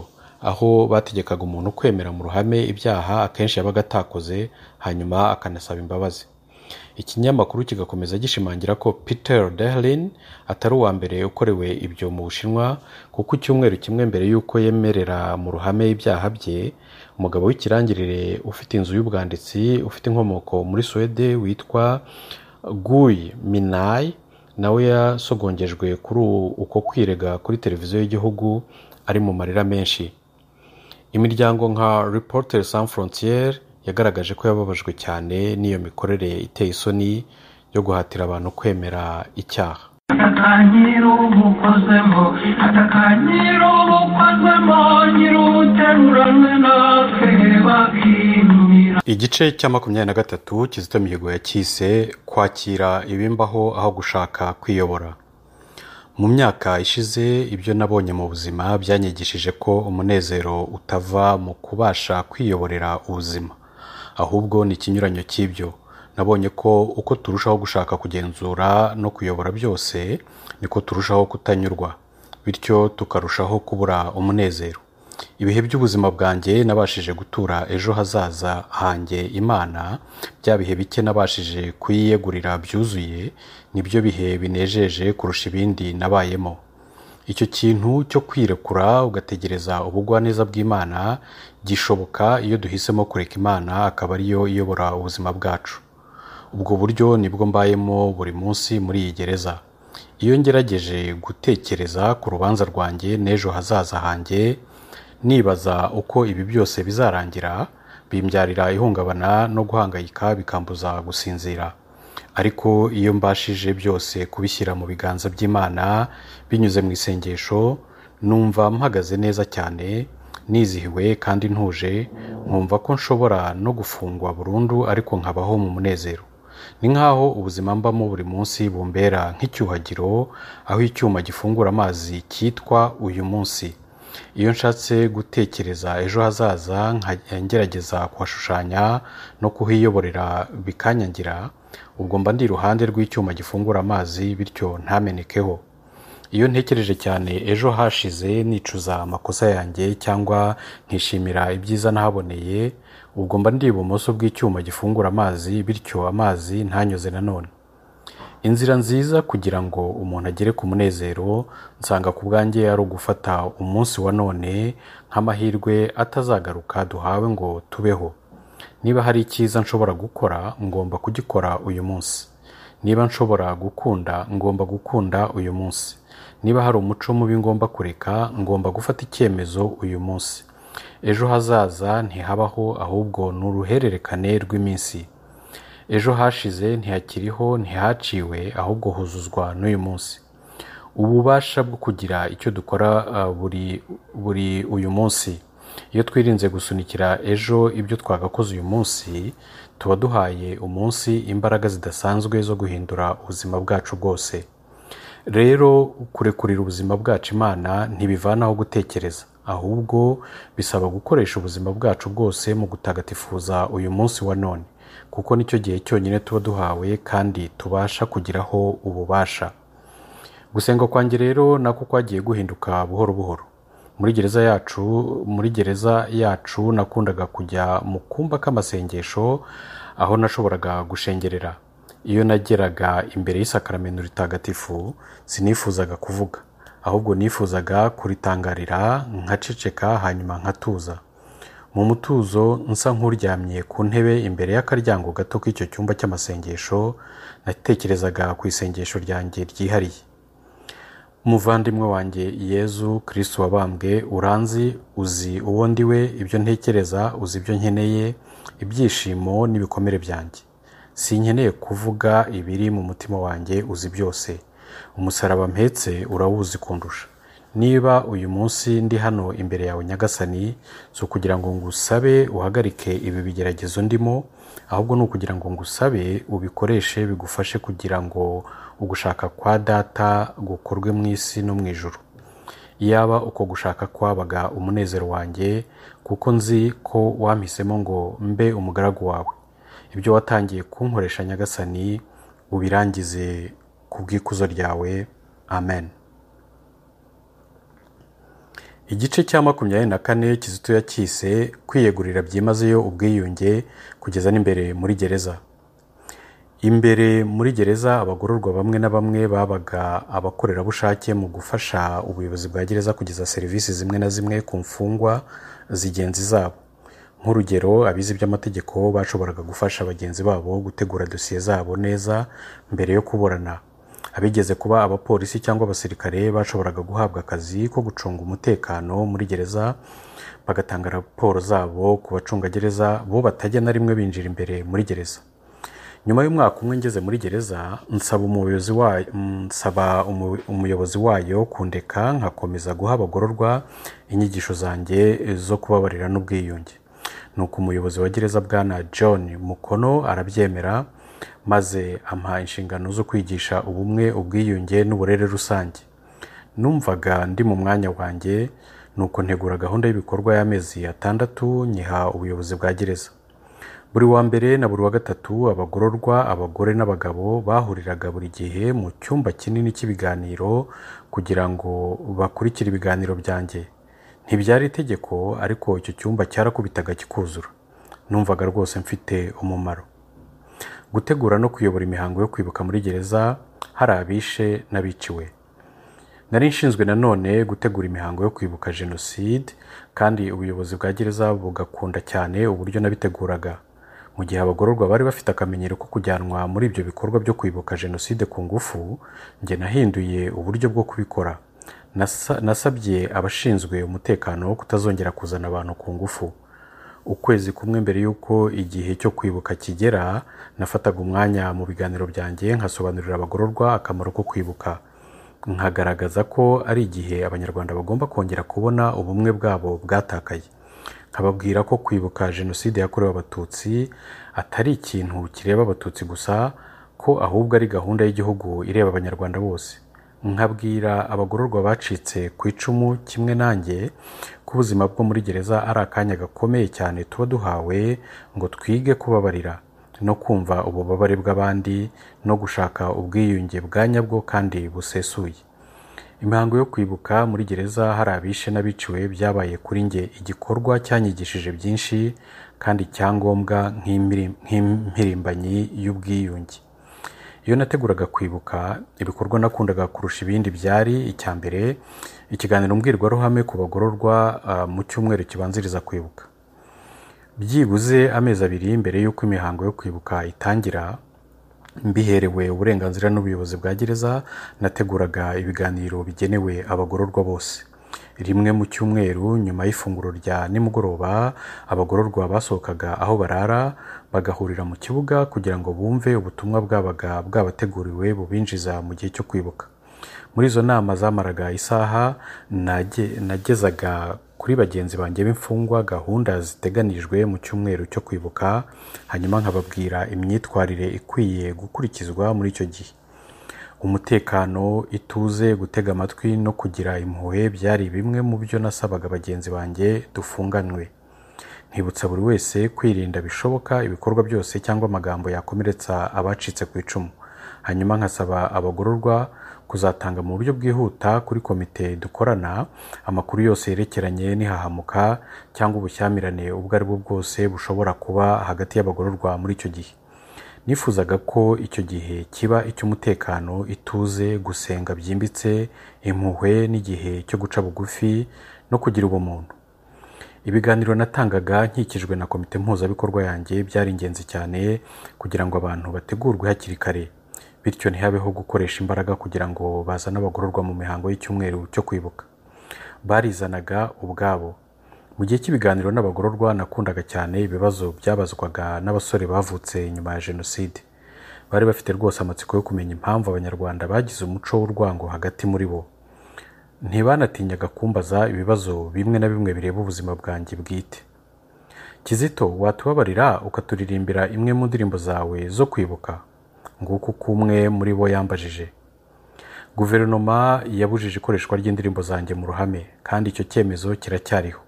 aho bategekaga umuntu kwemera mu ruhame ibyaha akenshi yabaga atakoze hanyuma akanasaba imbabazi ikinyamakuru kigakomeza gishimangira ko peter dehlin atari uwa mbere ukorewe ibyo mu bushinwa kuko icyumweru kimwe mbere y'uko yemerera mu ruhame y’ibyaha bye umugabo w'ikirangirire ufite inzu y'ubwanditsi ufite inkomoko muri suwede witwa guy minayi nawe yasogongejwe kuri uko kwirega kuri televiziyo y'igihugu ari mu marira menshi imiryango nka reporter San frontiere yagaragaje ko yababajwe cyane n'iyo mikorere iteye isoni yo guhatira abantu kwemera icyaha igice cya makumyabiri na gatatu kizito mihigo yakise kwakira ibimbaho aho gushaka kwiyobora mu myaka ishize ibyo nabonye mu buzima byanyigishije ko umunezero utava mu kubasha kwiyoborera ubuzima ahubwo ni ikinyuranyo cy'ibyo nabonye ko uko turushaho gushaka kugenzura no kuyobora byose niko turushaho kutanyurwa bityo tukarushaho kubura umunezero ibihe by'ubuzima bwanjye nabashije gutura ejo hazaza hanjye imana bya bihe bike nabashije kuyiyegurira byuzuye nibyo bihe binejeje kurusha ibindi nabayemo icyo kintu cyo kwirekura ugategereza ubugwaneza bw'imana gishoboka iyo duhisemo kureka imana akaba ariyo iyobora ubuzima bwacu ubwo buryo nibwo mbayemo buri munsi muri iyi gereza iyo ngerageje gutekereza ku rubanza rwanjye n'ejo hazaza hanjye nibaza uko ibi byose bizarangira bimbyarira ihungabana no guhangayika bikambuza gusinzira ariko iyo mbashije byose kubishyira mu biganza by'imana binyuze mu isengesho numva mpagaze neza cyane nizihiwe kandi ntuje nkumva ko nshobora no gufungwa burundu ariko nkabaho mu munezero ni nk'aho ubuzima mbamo buri munsi bumbera nk'icyuhagiro aho icyuma gifungura amazi cyitwa uyu munsi iyo nshatse gutekereza ejo hazaza ngerageza kuhashushanya no kuhiyoborera bikanyangira ubwo mba ndi iruhande rw'icyuma gifungura amazi bityo ntamenekeho iyo ntekereje cyane ejo hashize nicuza amakosa yanjye cyangwa nkishimira ibyiza nahaboneye ubwo mba ndi ibumoso bw'icyuma gifungura amazi bityo amazi ntanyuze nanone inzira nziza kugira ngo umuntu agere ku munezero nsanga ku bwanjye ari ugufata umunsi wa none nk'amahirwe atazagaruka duhawe ngo tubeho niba hari icyiza nshobora gukora ngomba kugikora uyu munsi niba nshobora gukunda ngomba gukunda uyu munsi niba hari umuco mubi ngomba kureka ngomba gufata icyemezo uyu munsi ejo hazaza ntihabaho ahubwo ni uruhererekane rw'iminsi ejo hashize ntihakiriho ntihaciwe ahubwo huzuzwa n'uyu munsi ububasha bwo kugira icyo dukora ah, buri uyu munsi iyo twirinze gusunikira ejo ibyo twagakoze uyu munsi tuba duhaye umunsi imbaraga zidasanzwe zo guhindura ubuzima bwacu bwose rero kurekurira ubuzima bwacu imana ntibivanaho gutekereza ahubwo bisaba gukoresha ubuzima bwacu bwose mu gutagatifuza uyu munsi wa none kuko nicyo gihe cyonyine tuba duhawe kandi tubasha kugiraho ububasha gusenga kwanjye rero nako kwagiye guhinduka buhoro buhoro muri gereza yacu muri gereza yacu nakundaga kujya mu kumba k'amasengesho aho nashoboraga gushengerera iyo nageraga imbere y'isakaramentu ritagatifu sinifuzaga kuvuga ahubwo nifuzaga kuritangarira nkaceceka hanyuma nkatuza mu mutuzo nsa nk'uryamye ku ntebe imbere y'akaryango gato k'icyo cyumba cy'amasengesho natekerezaga ku isengesho ryanjye ryihariye umuvandimwe wanjye yezu kirisitu wabambwe uranzi uzi uwo ndi we ibyo ntekereza uzi ibyo nkeneye ibyishimo n'ibikomere byanjye sinkeneye kuvuga ibiri mu mutima wanjye uzi byose umusaraba mpetse urawuzi kundusha niba uyu munsi ndi hano imbere yawe nyagasani si ukugira ngo ngusabe uhagarike ibi bigeragezo ndimo ahubwo ni ukugira ngo ngusabe ubikoreshe bigufashe kugira ngo ugushaka kwa data gukorwe mu isi no mu ijoro yaba uko gushaka kwabaga umunezero wanjye kuko nzi ko wampisemo ngo mbe umugaragu wawe ibyo watangiye kunkoresha nyagasani ubirangize ku bw'ikuzo ryawe amen igice cya makumyabiri na kane kizito yacyise kwiyegurira byimazeyo ubwiyunge kugeza n'imbere muri gereza imbere muri gereza abagororwa bamwe na bamwe babaga abakorerabushake mu gufasha ubuyobozi bwa gereza kugeza serivisi zimwe na zimwe ku mfungwa zigenzi zabo nk'urugero abize iby'amategeko bashoboraga gufasha bagenzi babo gutegura dosiye zabo neza mbere yo kuburana abigeze kuba abapolisi cyangwa abasirikare bashoboraga guhabwa akazi ko gucunga umutekano muri gereza bagatanga raporo zabo ku bacungagereza bo batajya na rimwe binjira imbere muri gereza nyuma y'umwaka umwe ngeze muri gereza nsaba umuyobozi wayo nsaba umuyobozi wayo kundeka nkakomeza guha abagororwa inyigisho zanjye zo kubabarira n'ubwiyunge nuko umuyobozi wa gereza bwana john mukono arabyemera maze ampa inshingano zo kwigisha ubumwe ubwiyunge n'uburere rusange numvaga ndi mu mwanya wanjye nuko ntegura gahunda y'ibikorwa y'amezi atandatu nyiha ubuyobozi bwa gereza buri wa mbere na buri wa gatatu abagororwa abagore n'abagabo bahuriraga buri gihe mu cyumba kinini cy'ibiganiro kugira ngo bakurikire ibiganiro byanjye ntibyari itegeko ariko icyo cyumba cyarakubitaga kikuzura numvaga rwose mfite umumaro gutegura no kuyobora imihango yo kwibuka muri gereza hari abishe n'abiciwe nari nshinzwe nanone gutegura imihango yo kwibuka jenoside kandi ubuyobozi bwa gereza bugakunda cyane uburyo nabiteguraga mu gihe abagororwa bari bafite akamenyero ko kujyanwa muri ibyo bikorwa byo kwibuka jenoside ku ngufu njye nahinduye uburyo bwo kubikora nasabye abashinzwe umutekano wo kutazongera kuzana abantu ku ngufu ukwezi kumwe mbere y'uko igihe cyo kwibuka kigera nafataga umwanya mu biganiro byanjye nkasobanurira abagororwa akamaro ko kwibuka nkagaragaza ko ari igihe abanyarwanda bagomba kongera kubona ubumwe bwabo bwatakaye nkababwira ko kwibuka jenoside yakorewe abatutsi atari ikintu kireba abatutsi gusa ko ahubwo ari gahunda y'igihugu ireba abanyarwanda bose nkabwira abagororwa bacitse ku icumu kimwe nanjye ko ubuzima bwo muri gereza ari akanya gakomeye cyane tuba duhawe ngo twige kubabarira no kumva ububabare bw'abandi no gushaka ubwiyunge bwa nyabwo kandi busesuye imihango yo kwibuka muri gereza hari abishe n'abiciwe byabaye kuri njye igikorwa cyanyigishije byinshi kandi cyangombwa nk'impirimbanyi y'ubwiyunge iyo nateguraga kwibuka ibikorwa nakundaga kurusha ibindi byari icya mbere ikiganiro mbwirwaruhame ku bagororwa ah, mu cyumweru kibanziriza kwibuka byibuze amezi abiri mbere y'uko imihango yo kwibuka itangira mbiherewe uburenganzira n'ubuyobozi bwa gereza nateguraga ibiganiro bigenewe abagororwa bose rimwe mu cyumweru nyuma y'ifunguro rya nimugoroba abagororwa basohokaga aho barara bagahurira mu kibuga kugira ngo bumve ubutumwa bwabaga bwabateguriwe bubinjiza mu gihe cyo kwibuka muri izo nama zamaraga isaha nagezaga kuri bagenzi banjye b'imfungwa gahunda ziteganijwe mu cyumweru cyo kwibuka hanyuma nkababwira imyitwarire ikwiye gukurikizwa muri icyo gihe umutekano ituze gutega amatwi no kugira impuhwe byari bimwe mu byo nasabaga bagenzi banjye dufunganywe nkibutsa buri wese kwirinda bishoboka ibikorwa byose cyangwa amagambo yakomeretsa abacitse ku icumu hanyuma nkasaba abagororwa kuzatanga mu buryo bwihuta kuri komite dukorana amakuru yose yerekeranye n'ihahamuka cyangwa ubushyamirane ubwo ari bwo bwose bushobora kuba hagati y'abagororwa muri icyo gihe nifuzaga ko icyo gihe kiba icy'umutekano ituze gusenga byimbitse impuhwe n'igihe cyo guca bugufi no kugira ubumuntu ibiganiro natangaga nkikijwe na komite mpuzabikorwa yanjye byari ingenzi cyane kugira ngo abantu bategurwe hakiri kare bityo ntihabeho gukoresha imbaraga kugira ngo bazane abagororwa mu mihango y'icyumweru cyo kwibuka barizanaga ubwabo mu gihe cy'ibiganiro n'abagororwa nakundaga cyane ibibazo byabazwaga n'abasore bavutse nyuma ya jenoside bari bafite rwose amatsiko yo kumenya impamvu abanyarwanda bagize umuco w'urwango hagati muri bo ntibanatinyaga kumbaza ibibazo bimwe na bimwe bireba ubuzima bwanjye bwite kizito watubabarira ukaturirimbira imwe mu ndirimbo zawe zo kwibuka nguko uko umwe muri bo yambajije guverinoma yabujije ikoreshwa ry'indirimbo zanjye mu ruhame kandi icyo cyemezo kiracyariho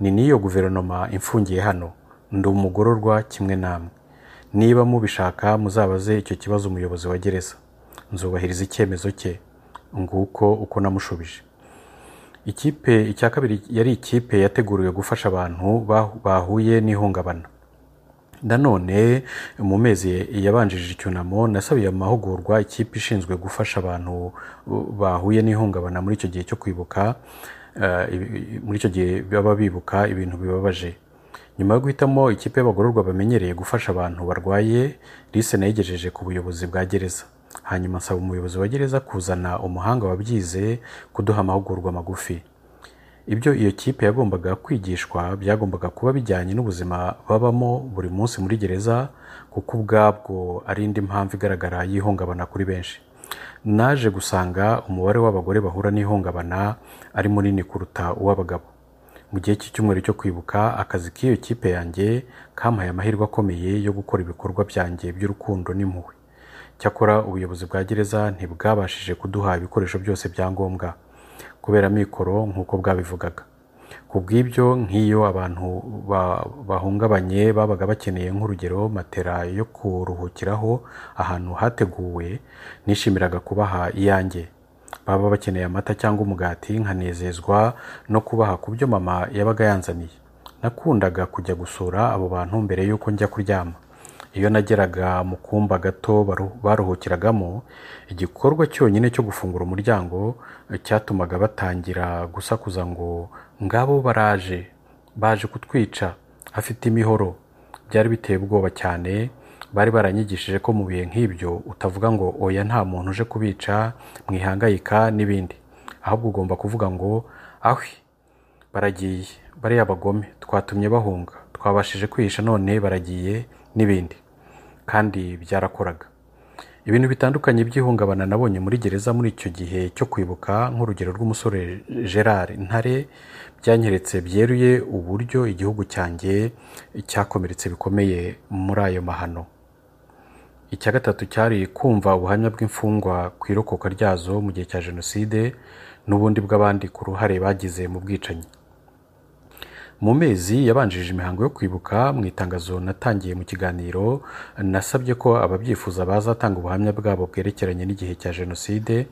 ni n'iyo guverinoma imfungiye hano ndi umugororwa kimwe namwe niba mubishaka muzabaze icyo kibazo umuyobozi wa gereza nzubahiriza icyemezo cye nguko uko namushubije ikipe icya kabiri yari ikipe yateguriwe gufasha abantu bahuye n'ihungabana nanone mu mezi yabanjije icyunamo nasabiye amahugurwa ikipe ishinzwe gufasha abantu bahuye n'ihungabana muri icyo gihe cyo kwibuka eh, muri icyo gihe baba bibuka ibintu bibabaje nyuma yo guhitamo ikipe y'abagororwa bamenyereye gufasha abantu barwaye lise nayigejeje ku buyobozi bwa gereza hanyuma nsaba umuyobozi wa gereza kuzana umuhanga wabyize kuduha amahugurwa magufi ibyo iyo kipe yagombaga kwigishwa byagombaga kuba bijyanye n'ubuzima babamo buri munsi muri gereza kuko ubwabwo ari indi mpamvu igaragara y'ihungabana kuri benshi naje gusanga umubare w'abagore bahura n'ihungabana ari munini kuruta uw'abagabo mu gihe cy'icyumweru cyo kwibuka akazi k'iyo kipe yanjye kampaye amahirwe akomeye yo gukora ibikorwa byanjye by'urukundo n'impuhwe cyakora ubuyobozi bwa gereza ntibwabashije kuduha ibikoresho byose bya ngombwa kubera amikoro nk'uko bwabivugaga ku bw'ibyo nk'iyo abantu bahungabanye babaga bakeneye nk'urugero matera yo kuruhukiraho ahantu hateguwe nishimiraga kubaha iyanjye baba bakeneye amata cyangwa umugati nkanezezwa no kubaha ku byo mama yabaga yanzaniye nakundaga kujya gusura abo bantu mbere y'uko njya kuryama iyo nageraga mu kumba gato baruhukiragamo igikorwa cyonyine cyo gufungura umuryango eh, cyatumaga batangira gusakuza ngo ngabo baraje baje kutwica afite imihoro byari biteye ubwoba cyane bari baranyigishije ko mu bihe nk'ibyo utavuga ngo oya nta muntu uje kubica mwihangayika n'ibindi ahubwo ugomba kuvuga ngo ahwi baragiye bariya bagome twatumye bahunga twabashije kwihisha none baragiye n'ibindi kandi byarakoraga ibintu bitandukanye by'ihungabana nabonye muri gereza muri icyo gihe cyo kwibuka nk'urugero rw'umusore gerard ntare byanyeretse byeruye uburyo igihugu cyanjye cyakomeretse bikomeye muri ayo mahano icya gatatu cyari kumva ubuhamya bw'imfungwa ku irokoka ryazo mu gihe cya jenoside n'ubundi bw'abandi ku ruhare bagize mu bwicanyi mu mezi yabanjije imihango yo kwibuka mu itangazo natangiye mu kiganiro nasabye ko ababyifuza bazatanga ubuhamya bwabo bwerekeranye n'igihe cya jenoside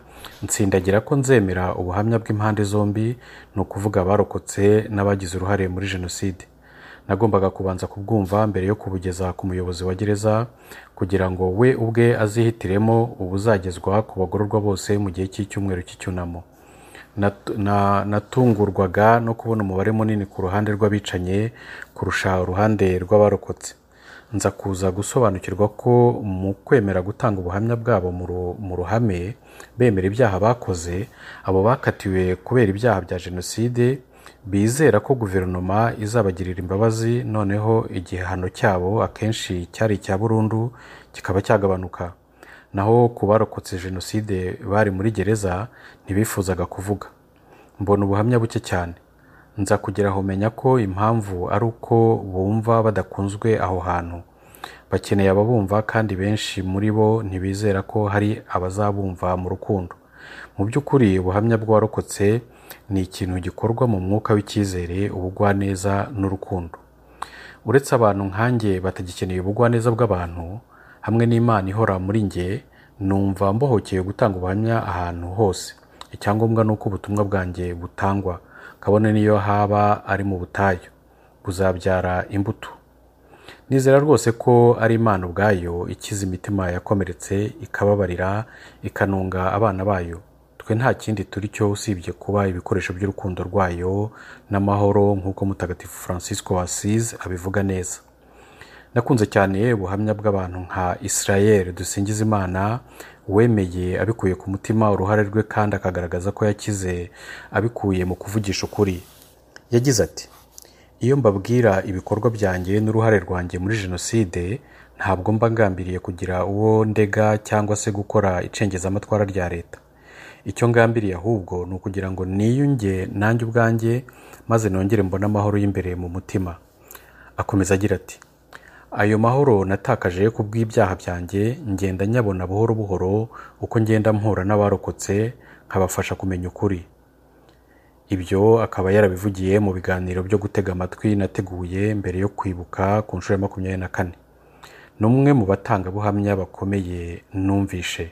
nsindagira ko nzemera ubuhamya bw'impande zombi ni ukuvuga abarokotse n'abagize uruhare muri jenoside nagombaga kubanza kubwumva mbere yo kubugeza ku muyobozi wa gereza kugira ngo we ubwe azihitiremo ubuzagezwa ku bagororwa bose mu gihe cy'icyumweru cy'icyunamo natungurwaga no kubona umubare munini ku ruhande rw'abicanye kurusha uruhande rw'abarokotse nza kuza gusobanukirwa ko mu kwemera gutanga ubuhamya bwabo mu ruhame bemera ibyaha bakoze abo bakatiwe kubera ibyaha bya jenoside bizera ko guverinoma izabagirira imbabazi noneho igihano cyabo akenshi cyari icya burundu kikaba cyagabanuka naho ku barokotse jenoside bari muri gereza ntibifuzaga kuvuga mbona ubuhamya buke cyane nza aho menya ko impamvu ari uko bumva badakunzwe aho hantu bakeneye ababumva kandi benshi muri bo ntibizera ko hari abazabumva mu rukundo mu by'ukuri ubuhamya bw'uwarokotse ni ikintu gikorwa mu mwuka w'icyizere ubugwaneza n'urukundo uretse abantu nkanjye batagikeneye ubugwaneza bw'abantu hamwe n'imana ihora muri njye numva mbohokeye gutanga ubuhamya ahantu hose icyangombwa ni uko ubutumwa bwanjye butangwa kabone niyo haba ari mu butayu buzabyara imbuto nizera rwose ko ari imana ubwayo ikiza imitima yakomeretse ikababarira ikanunga abana bayo twe nta kindi turi cyo usibye kuba ibikoresho by'urukundo rwayo n'amahoro nk'uko mutagatifu francisco wasize abivuga neza nakunze cyane ubuhamya bw'abantu nka israel dusingiza imana wemeye abikuye ku mutima uruhare rwe kandi akagaragaza ko yakize abikuye mu kuvugisha ukuri yagize ati iyo mbabwira ibikorwa byanjye n'uruhare rwanjye muri jenoside ntabwo mba ngambiriye kugira uwo ndega cyangwa se gukora icengezamatwara rya leta icyo ngambiriye ahubwo ni ukugira ngo niyunge nanjye ubwanjye maze nongere mbone amahoro y'imbere mu mutima akomeza agira ati ayo mahoro natakaje ku bw'ibyaha byanjye ngenda nyabona buhoro buhoro uko ngenda mpura n'abarokotse nkabafasha kumenya ukuri ibyo akaba yarabivugiye mu biganiro byo gutega amatwi nateguye mbere yo kwibuka ku nshuro ya makumyabiri na kane ni umwe mu batangabuhamya bakomeye numvishe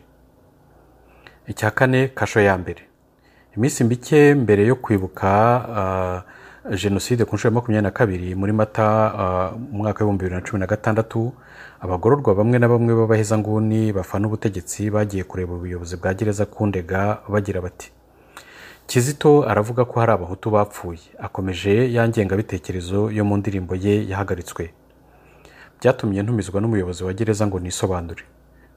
icya kane kasho ya mbere iminsi mike mbere yo kwibuka ah, jenoside ku nshuro ya makumyabiri na kabiri muri mata mu mwaka w'ibihumbi bibiri na cumi na gatandatu abagororwa bamwe na bamwe b'abahezanguni bafana ubutegetsi bagiye kureba ubuyobozi bwa gereza ku ndega bagira bati kizito aravuga ko hari abahutu bapfuye akomeje yangengabitekerezo yo mu ndirimbo ye yahagaritswe byatumye ntumizwa n'umuyobozi wa gereza ngo nisobanure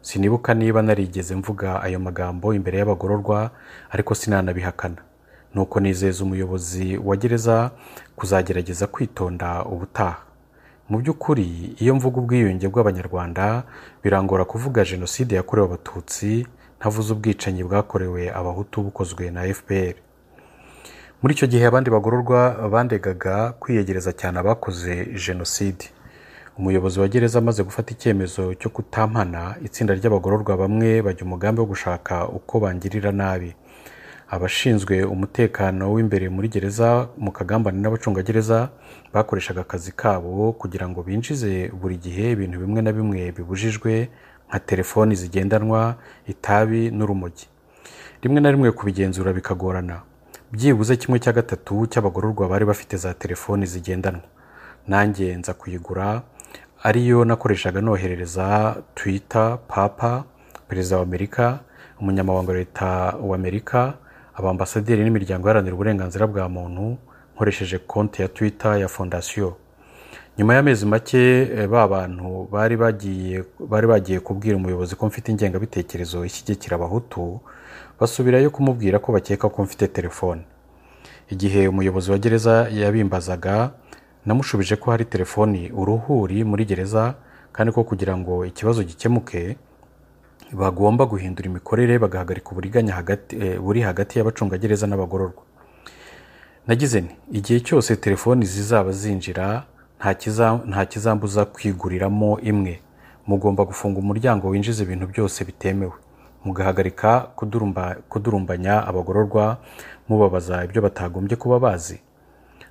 sinibuka niba narigeze mvuga ayo magambo imbere y'abagororwa ariko sinanabihakana uko nizeza umuyobozi wa gereza kuzagerageza kwitonda ubutaha mu by'ukuri iyo mvuga ubwiyunge bw'abanyarwanda birangora kuvuga jenoside yakorewe abatutsi ntavuze ubwicanyi bwakorewe abahutu bukozwe na fpr muri icyo gihe abandi bagororwa bandegaga kwiyegereza cyane abakoze jenoside umuyobozi wa gereza amaze gufata icyemezo cyo kutampana itsinda ry'abagororwa bamwe bajya umugambi wo gushaka uko bangirira nabi abashinzwe umutekano w'imbere muri gereza mu kagambane n'abacungagereza bakoreshaga akazi kabo kugira ngo binjize buri gihe ibintu bimwe na bimwe bibujijwe nka telefoni zigendanwa itabi n'urumogi rimwe na rimwe kubigenzura bikagorana byibuze kimwe cya gatatu cy'abagororwa bari bafite za telefoni zigendanwa nanjye nza kuyigura ariyo nakoreshaga noherereza twita papa perezida wa amerika umunyamabanga wa leta wa amerika Ambasaderi n'imiryango iharanira uburenganzira bwa muntu nkoresheje konti ya twita ya fondasiyo nyuma y'amezi make eh, ba bantu bari bagiye bari bagiye kubwira umuyobozi ko mfite ingengabitekerezo ishyigikira abahutu basubirayo kumubwira ko bakeka ko mfite telefone igihe umuyobozi wa gereza yabimbazaga namushubije ko hari telefoni uruhuri muri gereza kandi ko kugira ngo ikibazo gikemuke bagomba guhindura imikorere bagahagarika uburiganya eh, buri hagati y'abacungagereza n'abagororwa nagize ni igihe cyose telefoni zizaba zinjira nta kizambuza kwiguriramo imwe mugomba gufunga umuryango winjiza ibintu byose bitemewe mugahagarika kudurumbanya abagororwa mubabaza ibyo batagombye kuba bazi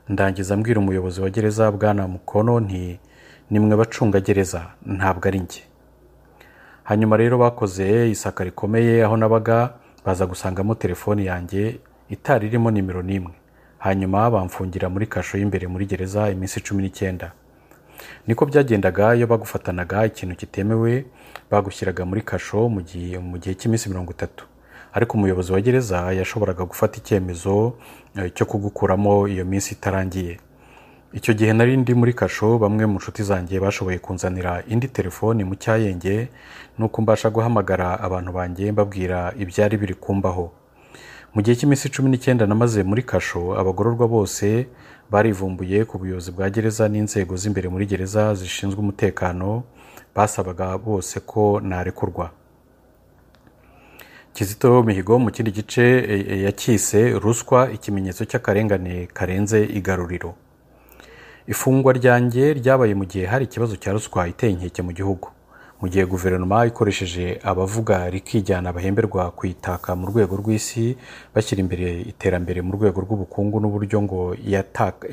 ndangiza mbwira umuyobozi wa gereza bwana mukono nti nimwe bacungagereza ntabwo ari njye hanyuma rero bakoze isaka rikomeye aho nabaga baza gusangamo telefoni yanjye itari irimo nimero n'imwe hanyuma bamfungira muri kasho y'imbere muri gereza iminsi cumi n'icyenda niko byagendaga iyo bagufatanaga ikintu kitemewe bagushyiraga muri kasho mu gihe cy'iminsi mirongo itatu ariko umuyobozi wa gereza yashoboraga gufata icyemezo eh, cyo kugukuramo iyo minsi itarangiye icyo gihe nari ndi muri kasho bamwe mu nshuti zanjye bashoboye kunzanira indi telefoni mu cyayenge nuko mbasha guhamagara abantu banjye mbabwira ibyari biri kumbaho mu gihe cy'iminsi cumi n'icyenda namaze muri kasho abagororwa bose barivumbuye ku buyobozi bwa gereza n'inzego z'imbere muri gereza zishinzwe umutekano basabaga bose ko narekurwa kizito mihigo mu kindi gice eh, eh, yakise ruswa ikimenyetso cy'akarengane karenze igaruriro ifungwa ryanjye ryabaye mu gihe hari ikibazo cya ruswa iteye inkeke mu gihugu mu gihe guverinoma ikoresheje abavuga rikijyana bahemberwa kuyitaka mu rwego rw'isi bashyira imbere iterambere mu rwego rw'ubukungu n'uburyo ngo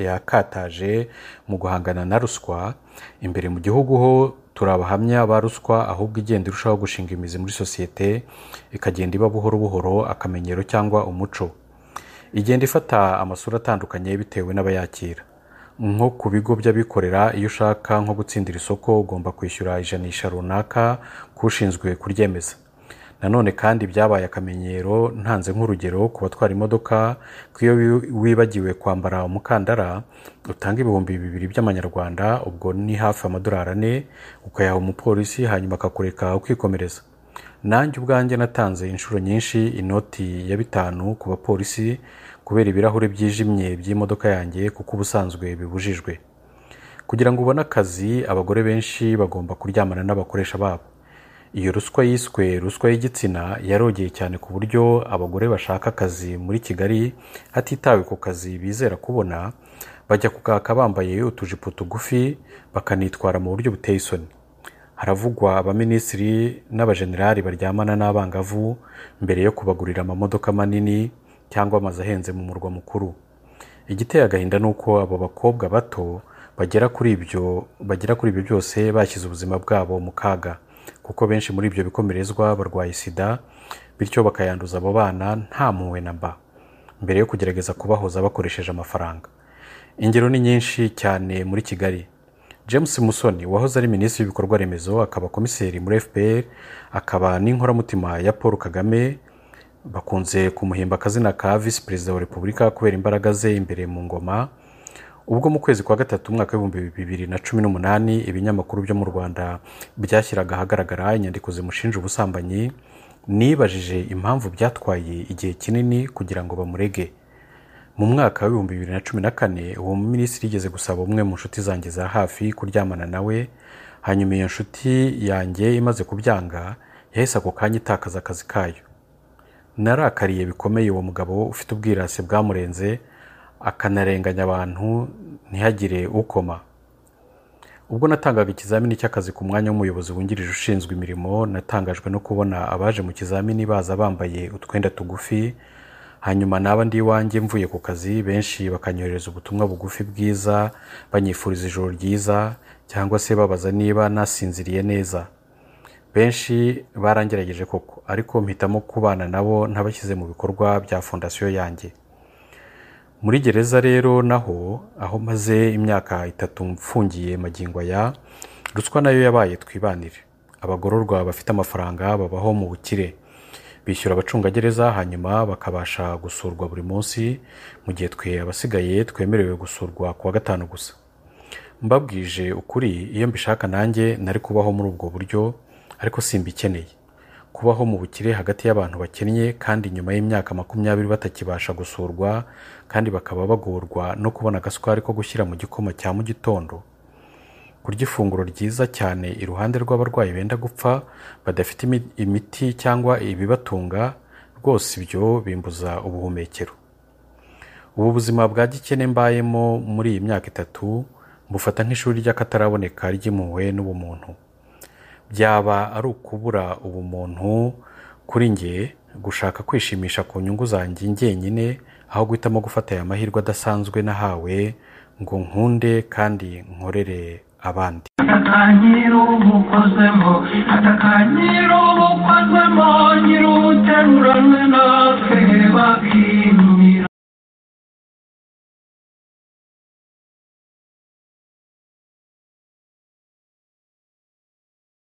yakataje mu guhangana na ruswa imbere mu gihugu ho turi abahamya ba ruswa ahubwo igenda irushaho gushinga imizi muri sosiyete ikagenda iba buhoro buhoro akamenyero cyangwa umuco igenda ifata amasura atandukanye bitewe n'abayakira nko ku bigo by'abikorera iyo ushaka nko gutsindira isoko ugomba kwishyura ijanisha runaka k'ushinzwe kuryemeza nanone kandi byabaye akamenyero ntanze nk'urugero ku batwara imodoka ko iyo wibagiwe kwambara umukandara utanga ibihumbi bibiri by'amanyarwanda ubwo ni hafi amadolari ane ukayaha umupolisi hanyuma akakureka ukikomereza nanjye ubwanjye natanze inshuro nyinshi inoti ya bitanu ku bapolisi kubera ibirahuri byijimye by'imodoka yanjye kuko ubusanzwe bibujijwe kugira ngo ubone akazi abagore benshi bagomba kuryamana n'abakoresha babo iyo ruswa yiswe ruswa y'igitsina yarogeye cyane ku buryo abagore bashaka akazi muri kigali hatitawe ku kazi bizera kubona bajya kukaka bambaye utujipo tugufi bakanitwara mu buryo buteye isoni haravugwa abaminisitiri n'abajenerali baryamana n'abangavu mbere yo kubagurira amamodoka manini cyangwa amazu ahenze mu murwa mukuru igiteye agahinda ni uko abo bakobwa bato bagera kuri ibyo bagera kuri ibyo byose bashyize ubuzima bwabo mu kaga kuko benshi muri ibyo bikomerezwa barwaye sida bityo bakayanduza abo bana nta mpuwe na mba mbere yo kugerageza kubahoza bakoresheje amafaranga ingero ni nyinshi cyane muri kigali james musoni wahoze ari minisitiri w'ibikorwa remezo akaba komiseri muri fpr akaba n'inkoramutima ya paul kagame bakunze kumuhimba akazina ka visi perezida wa repubulika kubera imbaraga ze imbere mu ngoma ubwo mu kwezi kwa gatatu umwaka w'ibihumbi bibiri na cumi n'umunani ibinyamakuru byo mu rwanda byashyiraga ahagaragara inyandiko zimushinja ubusambanyi nibajije impamvu byatwaye igihe kinini kugira ngo bamurege mu mwaka w'ibihumbi bibiri na cumi na kane uwo minisitiri yigeze gusaba umwe mu nshuti zanjye za hafi kuryamana nawe hanyuma iyo nshuti yanjye imaze kubyanga yahise ako kanya itakaza akazi kayo narakariye bikomeye uwo mugabo ufite ubwirasi bwamurenze akanarenganya abantu ntihagire ukoma ubwo natangaga ikizamini cy'akazi ku mwanya w'umuyobozi wungirije ushinzwe imirimo natangajwe no kubona abaje mu kizamini baza bambaye utwenda tugufi hanyuma naba ndi iwanjye mvuye ku kazi benshi bakanyohereza ubutumwa bugufi bwiza banyifuriza ijoro ryiza cyangwa se babaza niba nasinziriye neza benshi barangerageje koko ariko mpitamo kubana nabo ntabashyize mu bikorwa bya fondasiyo yanjye muri gereza rero naho aho maze imyaka itatu mfungiye magingo ya ruswa nayo yabaye twibanire abagororwa bafite amafaranga babaho mu bukire bishyura abacungagereza hanyuma bakabasha gusurwa buri munsi mu gihe twe abasigaye twemerewe gusurwa ku wa gatanu gusa mbabwije ukuri iyo mbishaka nanjye nari kubaho muri ubwo buryo ariko simba kubaho mu bukire hagati y'abantu bakennye kandi nyuma y'imyaka makumyabiri batakibasha gusurwa kandi bakaba bagorwa no kubona agasukari ko gushyira mu gikoma cya mu gitondo kurya ifunguro ryiza cyane iruhande rw'abarwayi benda gupfa badafite imiti cyangwa ibibatunga rwose ibyo bimbuza ubuhumekero ubu buzima bwa gikene mbayemo muri iyi myaka itatu mbufata nk'ishuri ry'akataraboneka ry'impuhwe n'ubumuntu byaba ari ukubura ubumuntu kuri njye gushaka kwishimisha ku nyungu zanjye njyenyine aho guhitamo gufata aya mahirwe adasanzwe nahawe ngo nkunde kandi nkorere abandi